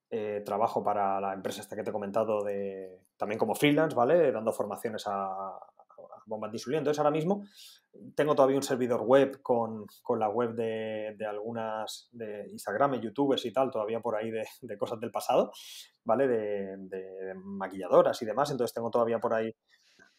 eh, trabajo para la empresa esta que te he comentado de, también como freelance, ¿vale? Dando formaciones a, a Bombas Entonces ahora mismo tengo todavía un servidor web con, la web de, algunas de Instagram, y YouTubers y tal, todavía por ahí de, cosas del pasado, ¿vale? De, de maquilladoras y demás. Entonces tengo todavía por ahí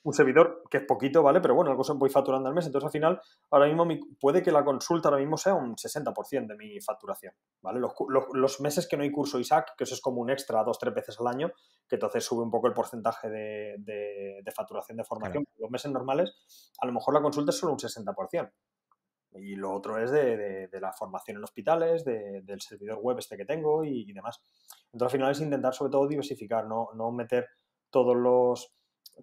un servidor, que es poquito, ¿vale? Pero bueno, algo se voy facturando al mes. Entonces, al final, ahora mismo puede que la consulta ahora mismo sea un 60% de mi facturación, ¿vale? Los, meses que no hay curso ISAC, que eso es como un extra dos, tres veces al año, que entonces sube un poco el porcentaje de, facturación de formación. Los meses normales, a lo mejor la consulta es solo un 60%. Y lo otro es de, la formación en hospitales, del servidor web este que tengo y, demás. Entonces, al final es intentar sobre todo diversificar, no meter todos los,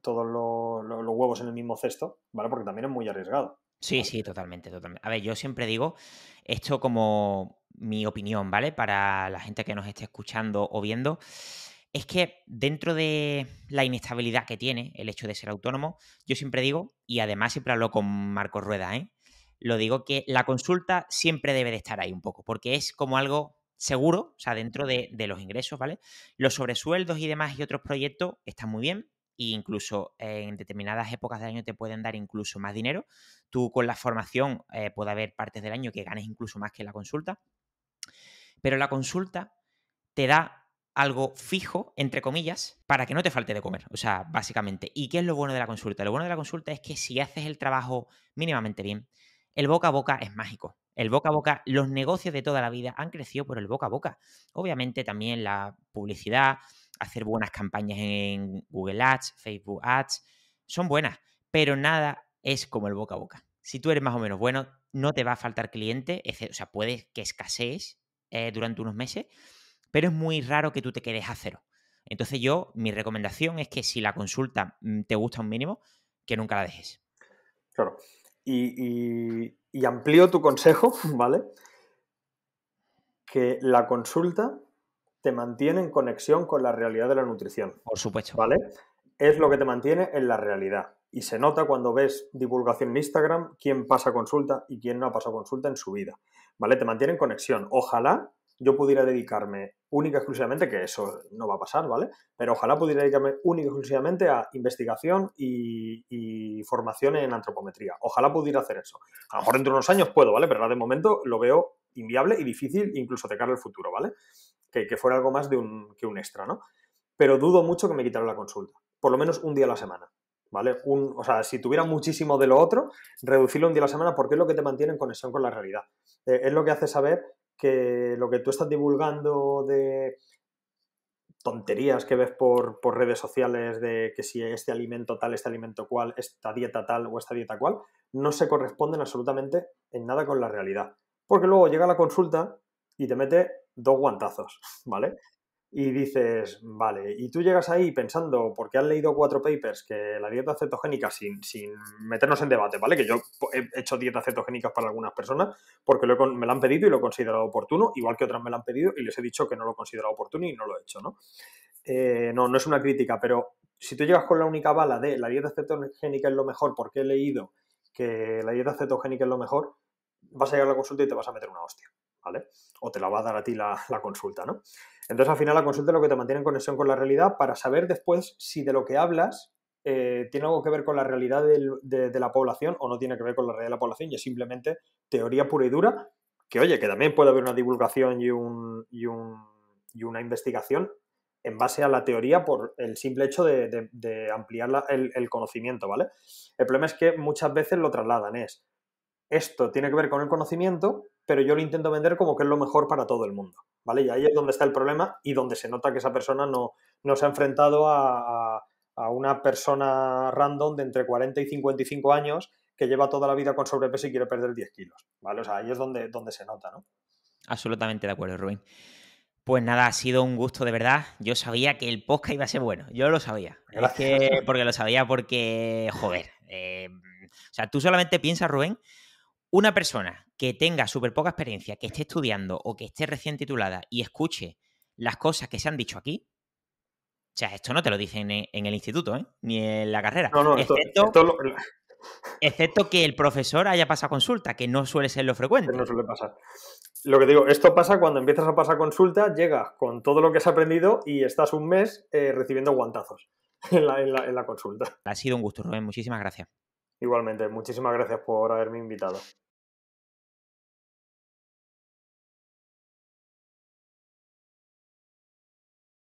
todos los, huevos en el mismo cesto, ¿vale? Porque también es muy arriesgado. Sí, sí, totalmente, totalmente. A ver, yo siempre digo esto como mi opinión, ¿vale? Para la gente que nos esté escuchando o viendo, es que dentro de la inestabilidad que tiene el hecho de ser autónomo, yo siempre digo, y además siempre hablo con Marcos Rueda, ¿eh? Lo digo que la consulta siempre debe de estar ahí un poco, porque es como algo seguro, o sea, dentro de los ingresos, ¿vale? Los sobresueldos y demás y otros proyectos están muy bien, incluso en determinadas épocas del año te pueden dar incluso más dinero. Tú con la formación eh, puede haber partes del año que ganes incluso más que la consulta, pero la consulta te da algo fijo, entre comillas, para que no te falte de comer, o sea, básicamente. ¿Y qué es lo bueno de la consulta? Lo bueno de la consulta es que si haces el trabajo mínimamente bien, el boca a boca es mágico. El boca a boca, los negocios de toda la vida han crecido por el boca a boca. Obviamente también la publicidad, hacer buenas campañas en Google Ads, Facebook Ads, son buenas, pero nada es como el boca a boca. Si tú eres más o menos bueno, no te va a faltar cliente, o sea, puede que escasees eh, durante unos meses, pero es muy raro que tú te quedes a cero. Entonces yo, mi recomendación es que si la consulta mm, te gusta un mínimo, que nunca la dejes. Claro. y amplío tu consejo, ¿vale? Que la consulta te mantiene en conexión con la realidad de la nutrición. Por supuesto. ¿Vale? Es lo que te mantiene en la realidad. Y se nota cuando ves divulgación en Instagram, quién pasa consulta y quién no ha pasado consulta en su vida. ¿Vale? Te mantiene en conexión. Ojalá yo pudiera dedicarme única y exclusivamente, que eso no va a pasar, ¿vale? Pero ojalá pudiera dedicarme única y exclusivamente a investigación y, formación en antropometría. Ojalá pudiera hacer eso. A lo mejor dentro de unos años puedo, ¿vale? Pero ahora de momento lo veo inviable y difícil incluso de cara al futuro, ¿vale? que, fuera algo más de un, que un extra, ¿no? Pero dudo mucho que me quitaran la consulta, por lo menos un día a la semana. ¿Vale? o sea, si tuviera muchísimo de lo otro, reducirlo un día a la semana porque es lo que te mantiene en conexión con la realidad. Eh, es lo que hace saber que lo que tú estás divulgando de tonterías que ves por, por, redes sociales de que si este alimento tal, este alimento cual, esta dieta tal o esta dieta cual, no se corresponden absolutamente en nada con la realidad. Porque luego llega la consulta y te mete dos guantazos, ¿vale? Y dices, vale, y tú llegas ahí pensando, porque has leído cuatro papers, que la dieta cetogénica, sin, sin meternos en debate, ¿vale? Que yo he hecho dietas cetogénicas para algunas personas, porque me lo han pedido y lo he considerado oportuno, igual que otras me lo han pedido y les he dicho que no lo he considerado oportuno y no lo he hecho, ¿no? Eh, no, no es una crítica, pero si tú llegas con la única bala de la dieta cetogénica es lo mejor, porque he leído que la dieta cetogénica es lo mejor, vas a llegar a la consulta y te vas a meter una hostia. ¿vale? O te la va a dar a ti la, consulta, ¿no? Entonces, al final, la consulta es lo que te mantiene en conexión con la realidad para saber después si de lo que hablas eh, tiene algo que ver con la realidad de, la población o no tiene que ver con la realidad de la población y es simplemente teoría pura y dura, que oye, que también puede haber una divulgación y, y, una investigación en base a la teoría por el simple hecho de, ampliar el, el conocimiento, ¿vale? El problema es que muchas veces lo trasladan, es esto tiene que ver con el conocimiento, pero yo lo intento vender como que es lo mejor para todo el mundo, ¿vale? Y ahí es donde está el problema y donde se nota que esa persona no, no se ha enfrentado a, una persona random de entre 40 y 55 años que lleva toda la vida con sobrepeso y quiere perder 10 kilos, ¿vale? O sea, ahí es donde, donde se nota, ¿no? Absolutamente de acuerdo, Rubén. Pues nada, ha sido un gusto de verdad. Yo sabía que el podcast iba a ser bueno. Yo lo sabía. Es que porque lo sabía porque, joder. Eh, o sea, tú solamente piensas, Rubén, una persona que tenga súper poca experiencia, que esté estudiando o que esté recién titulada y escuche las cosas que se han dicho aquí, o sea, esto no te lo dicen eh, en el instituto, ¿eh? ni en la carrera. No, excepto, excepto que el profesor haya pasado consulta, que no suele ser lo frecuente. No suele pasar. Lo que digo, esto pasa cuando empiezas a pasar consulta, llegas con todo lo que has aprendido y estás un mes eh, recibiendo guantazos en la, en la consulta. Ha sido un gusto, Rubén. Muchísimas gracias. Igualmente, muchísimas gracias por haberme invitado.